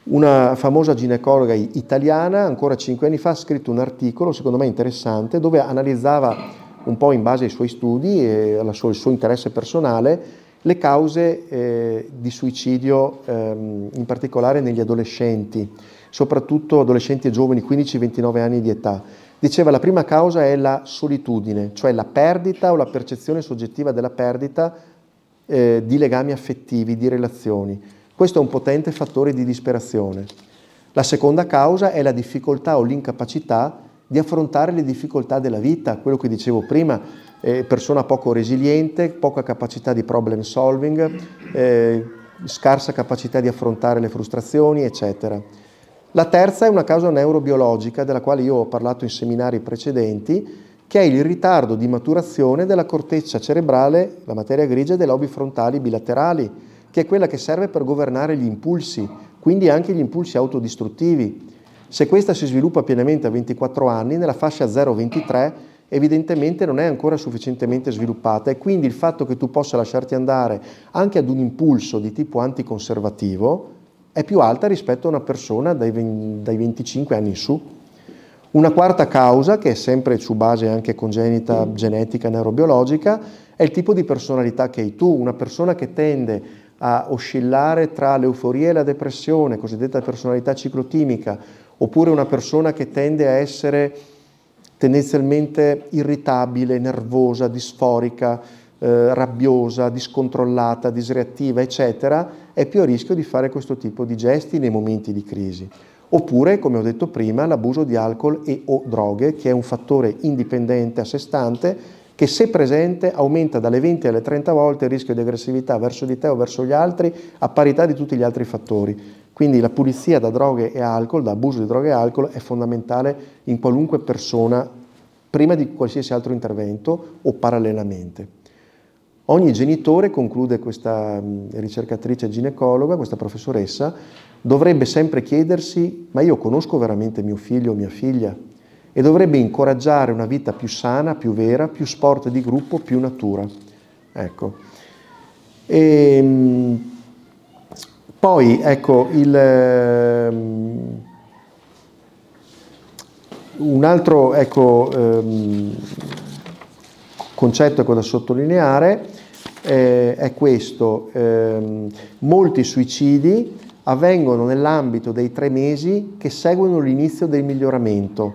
Una famosa ginecologa italiana, ancora cinque anni fa, ha scritto un articolo, secondo me interessante, dove analizzava un po' in base ai suoi studi e al suo, interesse personale le cause eh, di suicidio ehm, in particolare negli adolescenti, soprattutto adolescenti e giovani 15-29 anni di età. Diceva la prima causa è la solitudine, cioè la perdita o la percezione soggettiva della perdita eh, di legami affettivi, di relazioni. Questo è un potente fattore di disperazione. La seconda causa è la difficoltà o l'incapacità di affrontare le difficoltà della vita, quello che dicevo prima, eh, persona poco resiliente, poca capacità di problem solving, eh, scarsa capacità di affrontare le frustrazioni, eccetera. La terza è una causa neurobiologica della quale io ho parlato in seminari precedenti, che è il ritardo di maturazione della corteccia cerebrale, la materia grigia, dei lobi frontali bilaterali, che è quella che serve per governare gli impulsi, quindi anche gli impulsi autodistruttivi. Se questa si sviluppa pienamente a 24 anni, nella fascia 0-23 evidentemente non è ancora sufficientemente sviluppata e quindi il fatto che tu possa lasciarti andare anche ad un impulso di tipo anticonservativo è più alta rispetto a una persona dai, 20, dai 25 anni in su. Una quarta causa, che è sempre su base anche congenita, mm. genetica, neurobiologica, è il tipo di personalità che hai tu, una persona che tende a oscillare tra l'euforia e la depressione, cosiddetta personalità ciclotimica, oppure una persona che tende a essere tendenzialmente irritabile, nervosa, disforica, eh, rabbiosa, discontrollata, disreattiva, eccetera, è più a rischio di fare questo tipo di gesti nei momenti di crisi. Oppure, come ho detto prima, l'abuso di alcol e o droghe, che è un fattore indipendente a sé stante, che se presente aumenta dalle 20 alle 30 volte il rischio di aggressività verso di te o verso gli altri a parità di tutti gli altri fattori. Quindi la pulizia da droghe e alcol, da abuso di droghe e alcol, è fondamentale in qualunque persona prima di qualsiasi altro intervento o parallelamente. Ogni genitore, conclude questa ricercatrice ginecologa, questa professoressa, dovrebbe sempre chiedersi, ma io conosco veramente mio figlio o mia figlia? E dovrebbe incoraggiare una vita più sana, più vera, più sport di gruppo, più natura. Ecco. E, ehm, poi, ecco, il, um, un altro ecco, um, concetto ecco, da sottolineare eh, è questo. Eh, molti suicidi avvengono nell'ambito dei tre mesi che seguono l'inizio del miglioramento.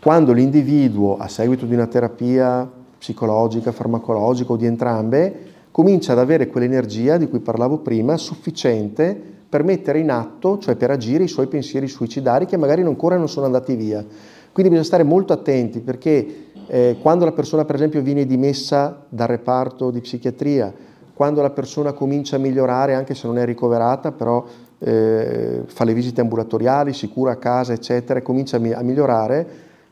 Quando l'individuo, a seguito di una terapia psicologica, farmacologica o di entrambe, comincia ad avere quell'energia di cui parlavo prima sufficiente per mettere in atto, cioè per agire i suoi pensieri suicidari che magari ancora non sono andati via. Quindi bisogna stare molto attenti perché eh, quando la persona per esempio viene dimessa dal reparto di psichiatria, quando la persona comincia a migliorare anche se non è ricoverata, però eh, fa le visite ambulatoriali, si cura a casa, eccetera, e comincia a migliorare,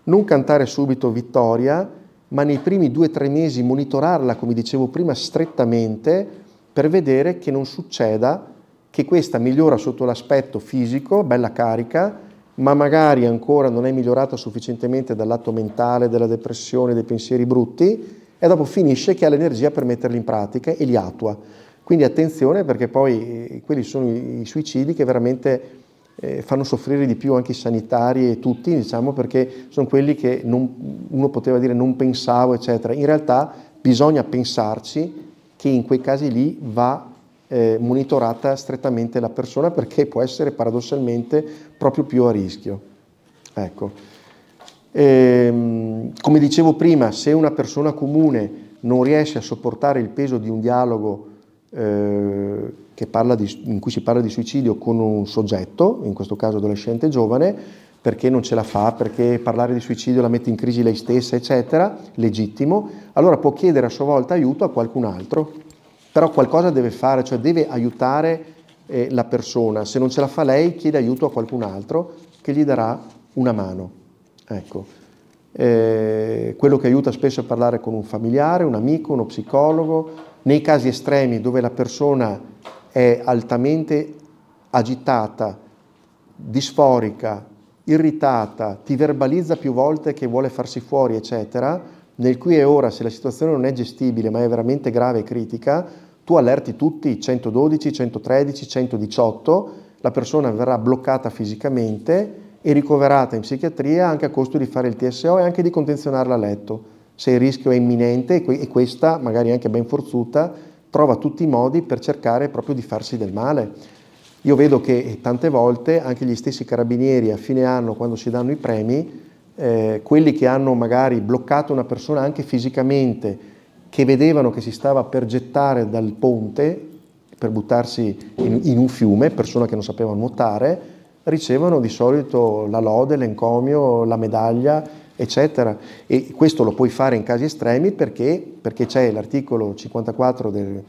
non cantare subito vittoria, ma nei primi due o tre mesi monitorarla, come dicevo prima, strettamente per vedere che non succeda che questa migliora sotto l'aspetto fisico, bella carica, ma magari ancora non è migliorata sufficientemente dall'atto mentale, della depressione, dei pensieri brutti, e dopo finisce che ha l'energia per metterli in pratica e li attua. Quindi attenzione perché poi eh, quelli sono i suicidi che veramente eh, fanno soffrire di più anche i sanitari e tutti, diciamo, perché sono quelli che non, uno poteva dire non pensavo, eccetera. In realtà bisogna pensarci che in quei casi lì va eh, monitorata strettamente la persona perché può essere paradossalmente proprio più a rischio. Ecco. Ehm, come dicevo prima, se una persona comune non riesce a sopportare il peso di un dialogo eh, di, in cui si parla di suicidio con un soggetto, in questo caso adolescente giovane, perché non ce la fa, perché parlare di suicidio la mette in crisi lei stessa, eccetera, legittimo, allora può chiedere a sua volta aiuto a qualcun altro. Però qualcosa deve fare, cioè deve aiutare eh, la persona. Se non ce la fa lei, chiede aiuto a qualcun altro che gli darà una mano. Ecco. Eh, quello che aiuta spesso è parlare con un familiare, un amico, uno psicologo, nei casi estremi dove la persona è altamente agitata, disforica, irritata, ti verbalizza più volte che vuole farsi fuori, eccetera, nel qui e ora, se la situazione non è gestibile ma è veramente grave e critica, tu allerti tutti 112, 113, 118, la persona verrà bloccata fisicamente e ricoverata in psichiatria anche a costo di fare il TSO e anche di contenzionarla a letto, se il rischio è imminente e questa, magari anche ben forzuta, trova tutti i modi per cercare proprio di farsi del male. Io vedo che tante volte anche gli stessi carabinieri a fine anno, quando si danno i premi, eh, quelli che hanno magari bloccato una persona anche fisicamente, che vedevano che si stava per gettare dal ponte, per buttarsi in, in un fiume, persona che non sapeva nuotare, ricevono di solito la lode, l'encomio, la medaglia eccetera. E questo lo puoi fare in casi estremi perché, perché c'è l'articolo 54 del,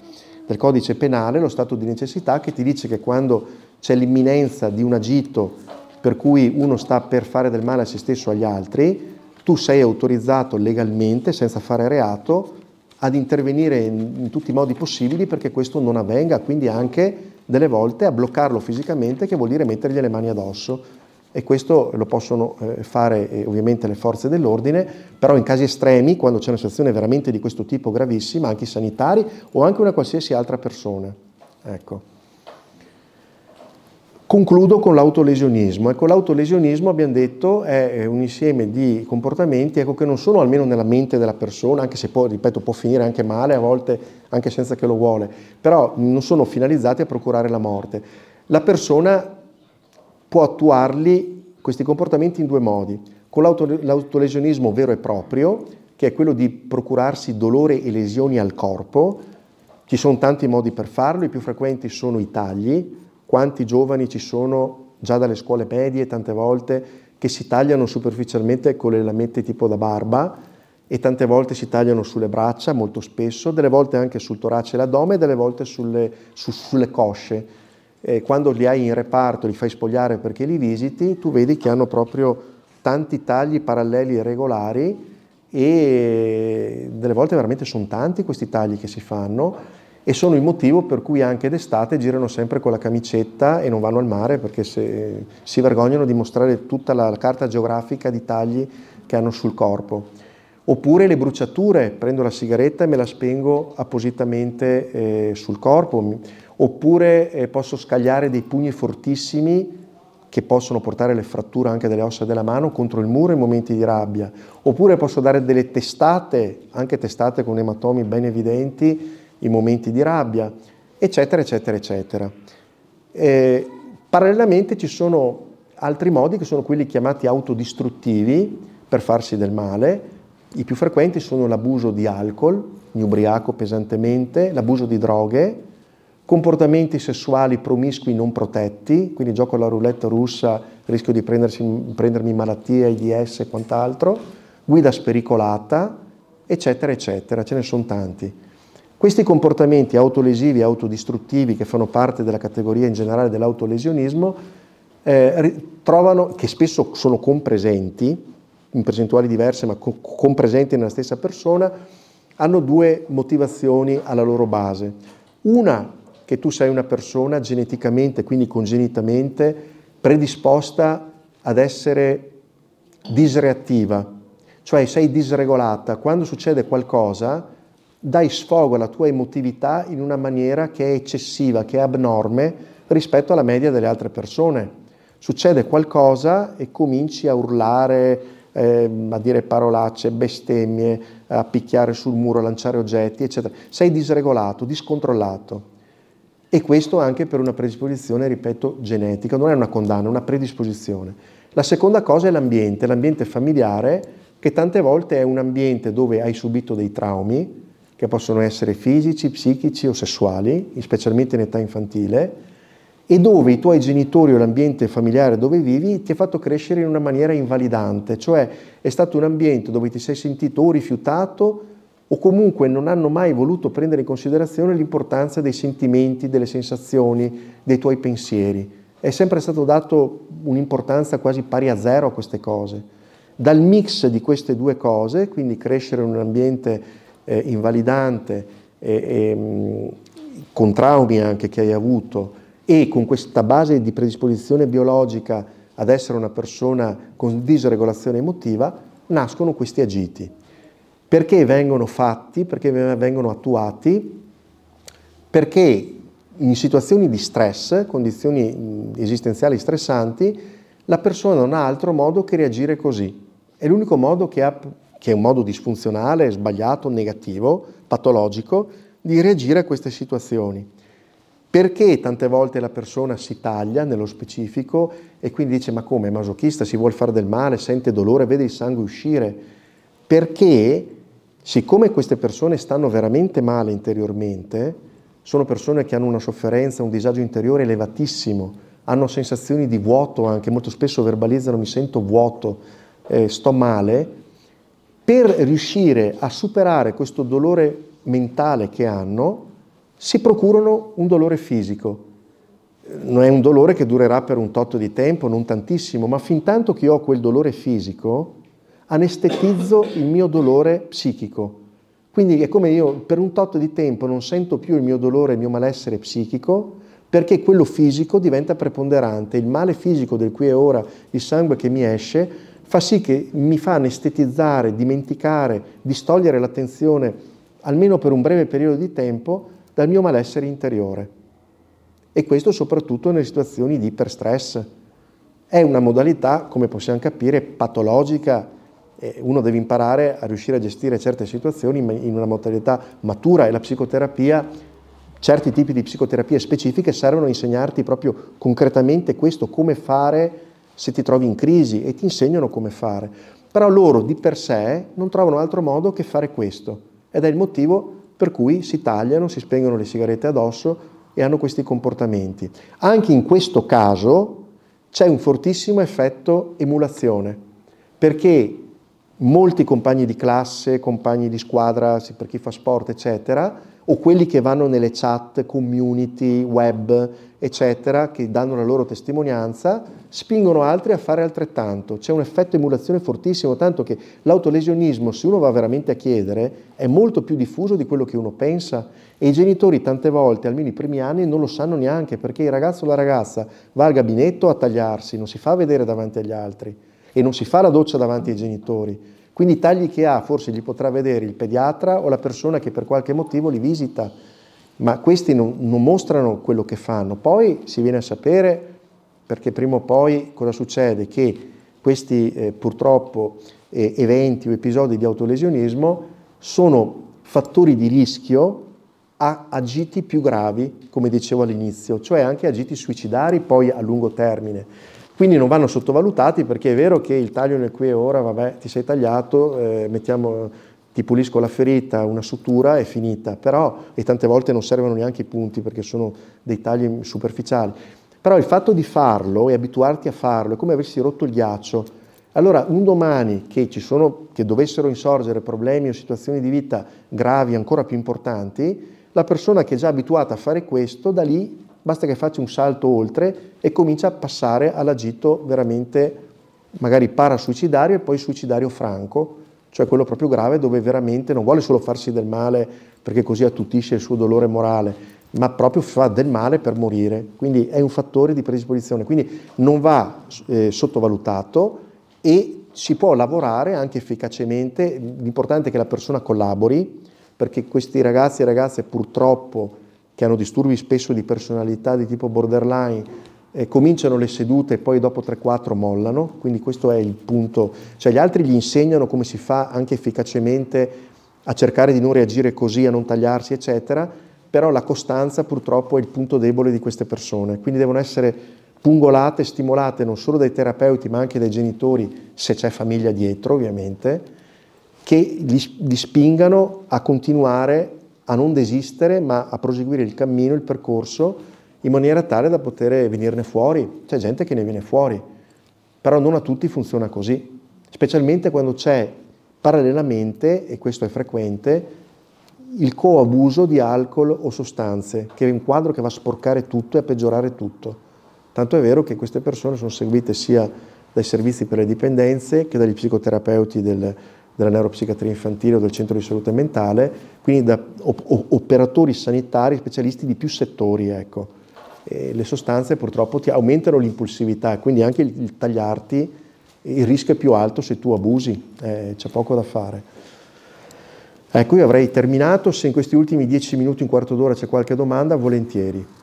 del, codice penale, lo stato di necessità, che ti dice che quando c'è l'imminenza di un agito per cui uno sta per fare del male a se stesso o agli altri, tu sei autorizzato legalmente, senza fare reato, ad intervenire in, in tutti i modi possibili perché questo non avvenga, quindi anche delle volte a bloccarlo fisicamente, che vuol dire mettergli le mani addosso e questo lo possono eh, fare eh, ovviamente le forze dell'ordine, però in casi estremi, quando c'è una situazione veramente di questo tipo gravissima, anche i sanitari o anche una qualsiasi altra persona. Ecco. Concludo con l'autolesionismo. Ecco, l'autolesionismo, abbiamo detto, è un insieme di comportamenti ecco, che non sono almeno nella mente della persona, anche se poi, ripeto, può finire anche male, a volte anche senza che lo vuole, però non sono finalizzati a procurare la morte. La persona può attuarli questi comportamenti in due modi, con l'autolesionismo vero e proprio, che è quello di procurarsi dolore e lesioni al corpo, ci sono tanti modi per farlo, i più frequenti sono i tagli, quanti giovani ci sono già dalle scuole medie tante volte che si tagliano superficialmente con le lamette tipo da barba e tante volte si tagliano sulle braccia, molto spesso, delle volte anche sul torace e l'addome, e delle volte sulle, su, sulle cosce eh, quando li hai in reparto, li fai spogliare perché li visiti, tu vedi che hanno proprio tanti tagli paralleli e regolari e delle volte veramente sono tanti questi tagli che si fanno e sono il motivo per cui anche d'estate girano sempre con la camicetta e non vanno al mare perché se, si vergognano di mostrare tutta la carta geografica di tagli che hanno sul corpo. Oppure le bruciature, prendo la sigaretta e me la spengo appositamente eh, sul corpo, oppure eh, posso scagliare dei pugni fortissimi che possono portare le fratture anche delle ossa della mano contro il muro in momenti di rabbia, oppure posso dare delle testate, anche testate con ematomi ben evidenti in momenti di rabbia, eccetera, eccetera, eccetera. Eh, parallelamente ci sono altri modi che sono quelli chiamati autodistruttivi per farsi del male, i più frequenti sono l'abuso di alcol, mi ubriaco pesantemente, l'abuso di droghe, comportamenti sessuali promiscui non protetti, quindi gioco alla roulette russa, rischio di prendermi malattie, AIDS e quant'altro, guida spericolata, eccetera, eccetera, ce ne sono tanti. Questi comportamenti autolesivi e autodistruttivi che fanno parte della categoria in generale dell'autolesionismo, eh, trovano, che spesso sono compresenti, in percentuali diverse ma co- compresenti nella stessa persona, hanno due motivazioni alla loro base. Una che tu sei una persona geneticamente, quindi congenitamente, predisposta ad essere disreattiva, cioè sei disregolata. Quando succede qualcosa, dai sfogo alla tua emotività in una maniera che è eccessiva, che è abnorme rispetto alla media delle altre persone. Succede qualcosa e cominci a urlare, eh, a dire parolacce, bestemmie, a picchiare sul muro, a lanciare oggetti, eccetera. Sei disregolato, discontrollato. E questo anche per una predisposizione, ripeto, genetica, non è una condanna, è una predisposizione. La seconda cosa è l'ambiente, l'ambiente familiare, che tante volte è un ambiente dove hai subito dei traumi, che possono essere fisici, psichici o sessuali, specialmente in età infantile, e dove i tuoi genitori o l'ambiente familiare dove vivi ti ha fatto crescere in una maniera invalidante, cioè è stato un ambiente dove ti sei sentito o rifiutato o comunque non hanno mai voluto prendere in considerazione l'importanza dei sentimenti, delle sensazioni, dei tuoi pensieri. È sempre stato dato un'importanza quasi pari a zero a queste cose. Dal mix di queste due cose, quindi crescere in un ambiente eh, invalidante, eh, eh, con traumi anche che hai avuto, e con questa base di predisposizione biologica ad essere una persona con disregolazione emotiva, nascono questi agiti perché vengono fatti, perché vengono attuati, perché in situazioni di stress, condizioni esistenziali stressanti, la persona non ha altro modo che reagire così. È l'unico modo che ha, che è un modo disfunzionale, sbagliato, negativo, patologico, di reagire a queste situazioni. Perché tante volte la persona si taglia nello specifico e quindi dice ma come, è masochista, si vuole fare del male, sente dolore, vede il sangue uscire? Perché siccome queste persone stanno veramente male interiormente, sono persone che hanno una sofferenza, un disagio interiore elevatissimo, hanno sensazioni di vuoto anche, molto spesso verbalizzano mi sento vuoto, eh, sto male, per riuscire a superare questo dolore mentale che hanno, si procurano un dolore fisico. Non è un dolore che durerà per un tot di tempo, non tantissimo, ma fin tanto che ho quel dolore fisico, anestetizzo il mio dolore psichico. Quindi è come io per un tot di tempo non sento più il mio dolore, il mio malessere psichico, perché quello fisico diventa preponderante. Il male fisico del qui e ora, il sangue che mi esce, fa sì che mi fa anestetizzare, dimenticare, distogliere l'attenzione, almeno per un breve periodo di tempo, dal mio malessere interiore. E questo soprattutto nelle situazioni di iperstress. È una modalità, come possiamo capire, patologica, eh, uno deve imparare a riuscire a gestire certe situazioni in una modalità matura e la psicoterapia, certi tipi di psicoterapie specifiche servono a insegnarti proprio concretamente questo, come fare se ti trovi in crisi e ti insegnano come fare. Però loro di per sé non trovano altro modo che fare questo ed è il motivo per cui si tagliano, si spengono le sigarette addosso e hanno questi comportamenti. Anche in questo caso c'è un fortissimo effetto emulazione perché molti compagni di classe, compagni di squadra per chi fa sport, eccetera, o quelli che vanno nelle chat, community, web, eccetera, che danno la loro testimonianza, spingono altri a fare altrettanto. C'è un effetto emulazione fortissimo, tanto che l'autolesionismo, se uno va veramente a chiedere, è molto più diffuso di quello che uno pensa e i genitori tante volte, almeno i primi anni, non lo sanno neanche perché il ragazzo o la ragazza va al gabinetto a tagliarsi, non si fa vedere davanti agli altri e non si fa la doccia davanti ai genitori. Quindi i tagli che ha forse li potrà vedere il pediatra o la persona che per qualche motivo li visita, ma questi non, non mostrano quello che fanno. Poi si viene a sapere, perché prima o poi cosa succede? Che questi eh, purtroppo eh, eventi o episodi di autolesionismo sono fattori di rischio a agiti più gravi, come dicevo all'inizio, cioè anche agiti suicidari poi a lungo termine. Quindi non vanno sottovalutati perché è vero che il taglio nel qui e ora, vabbè, ti sei tagliato, eh, mettiamo, ti pulisco la ferita, una sutura è finita, però e tante volte non servono neanche i punti perché sono dei tagli superficiali. Però il fatto di farlo e abituarti a farlo è come avessi rotto il ghiaccio. Allora, un domani che, ci sono, che dovessero insorgere problemi o situazioni di vita gravi ancora più importanti, la persona che è già abituata a fare questo da lì basta che faccia un salto oltre e comincia a passare all'agito veramente magari parasuicidario e poi suicidario franco, cioè quello proprio grave dove veramente non vuole solo farsi del male perché così attutisce il suo dolore morale, ma proprio fa del male per morire, quindi è un fattore di predisposizione, quindi non va eh, sottovalutato e si può lavorare anche efficacemente, l'importante è che la persona collabori, perché questi ragazzi e ragazze purtroppo che hanno disturbi spesso di personalità di tipo borderline, eh, cominciano le sedute e poi dopo 3-4 mollano, quindi questo è il punto, cioè gli altri gli insegnano come si fa anche efficacemente a cercare di non reagire così, a non tagliarsi, eccetera, però la costanza purtroppo è il punto debole di queste persone, quindi devono essere pungolate, stimolate non solo dai terapeuti ma anche dai genitori, se c'è famiglia dietro ovviamente, che li, li spingano a continuare a non desistere, ma a proseguire il cammino, il percorso, in maniera tale da poter venirne fuori. C'è gente che ne viene fuori, però non a tutti funziona così, specialmente quando c'è parallelamente, e questo è frequente, il coabuso di alcol o sostanze, che è un quadro che va a sporcare tutto e a peggiorare tutto. Tanto è vero che queste persone sono seguite sia dai servizi per le dipendenze che dagli psicoterapeuti del, della neuropsichiatria infantile o del centro di salute mentale, quindi da operatori sanitari, specialisti di più settori. Ecco. le sostanze purtroppo ti aumentano l'impulsività quindi anche il, tagliarti, il rischio è più alto se tu abusi, eh, c'è poco da fare. Ecco, io avrei terminato, se in questi ultimi dieci minuti, un quarto d'ora c'è qualche domanda, volentieri.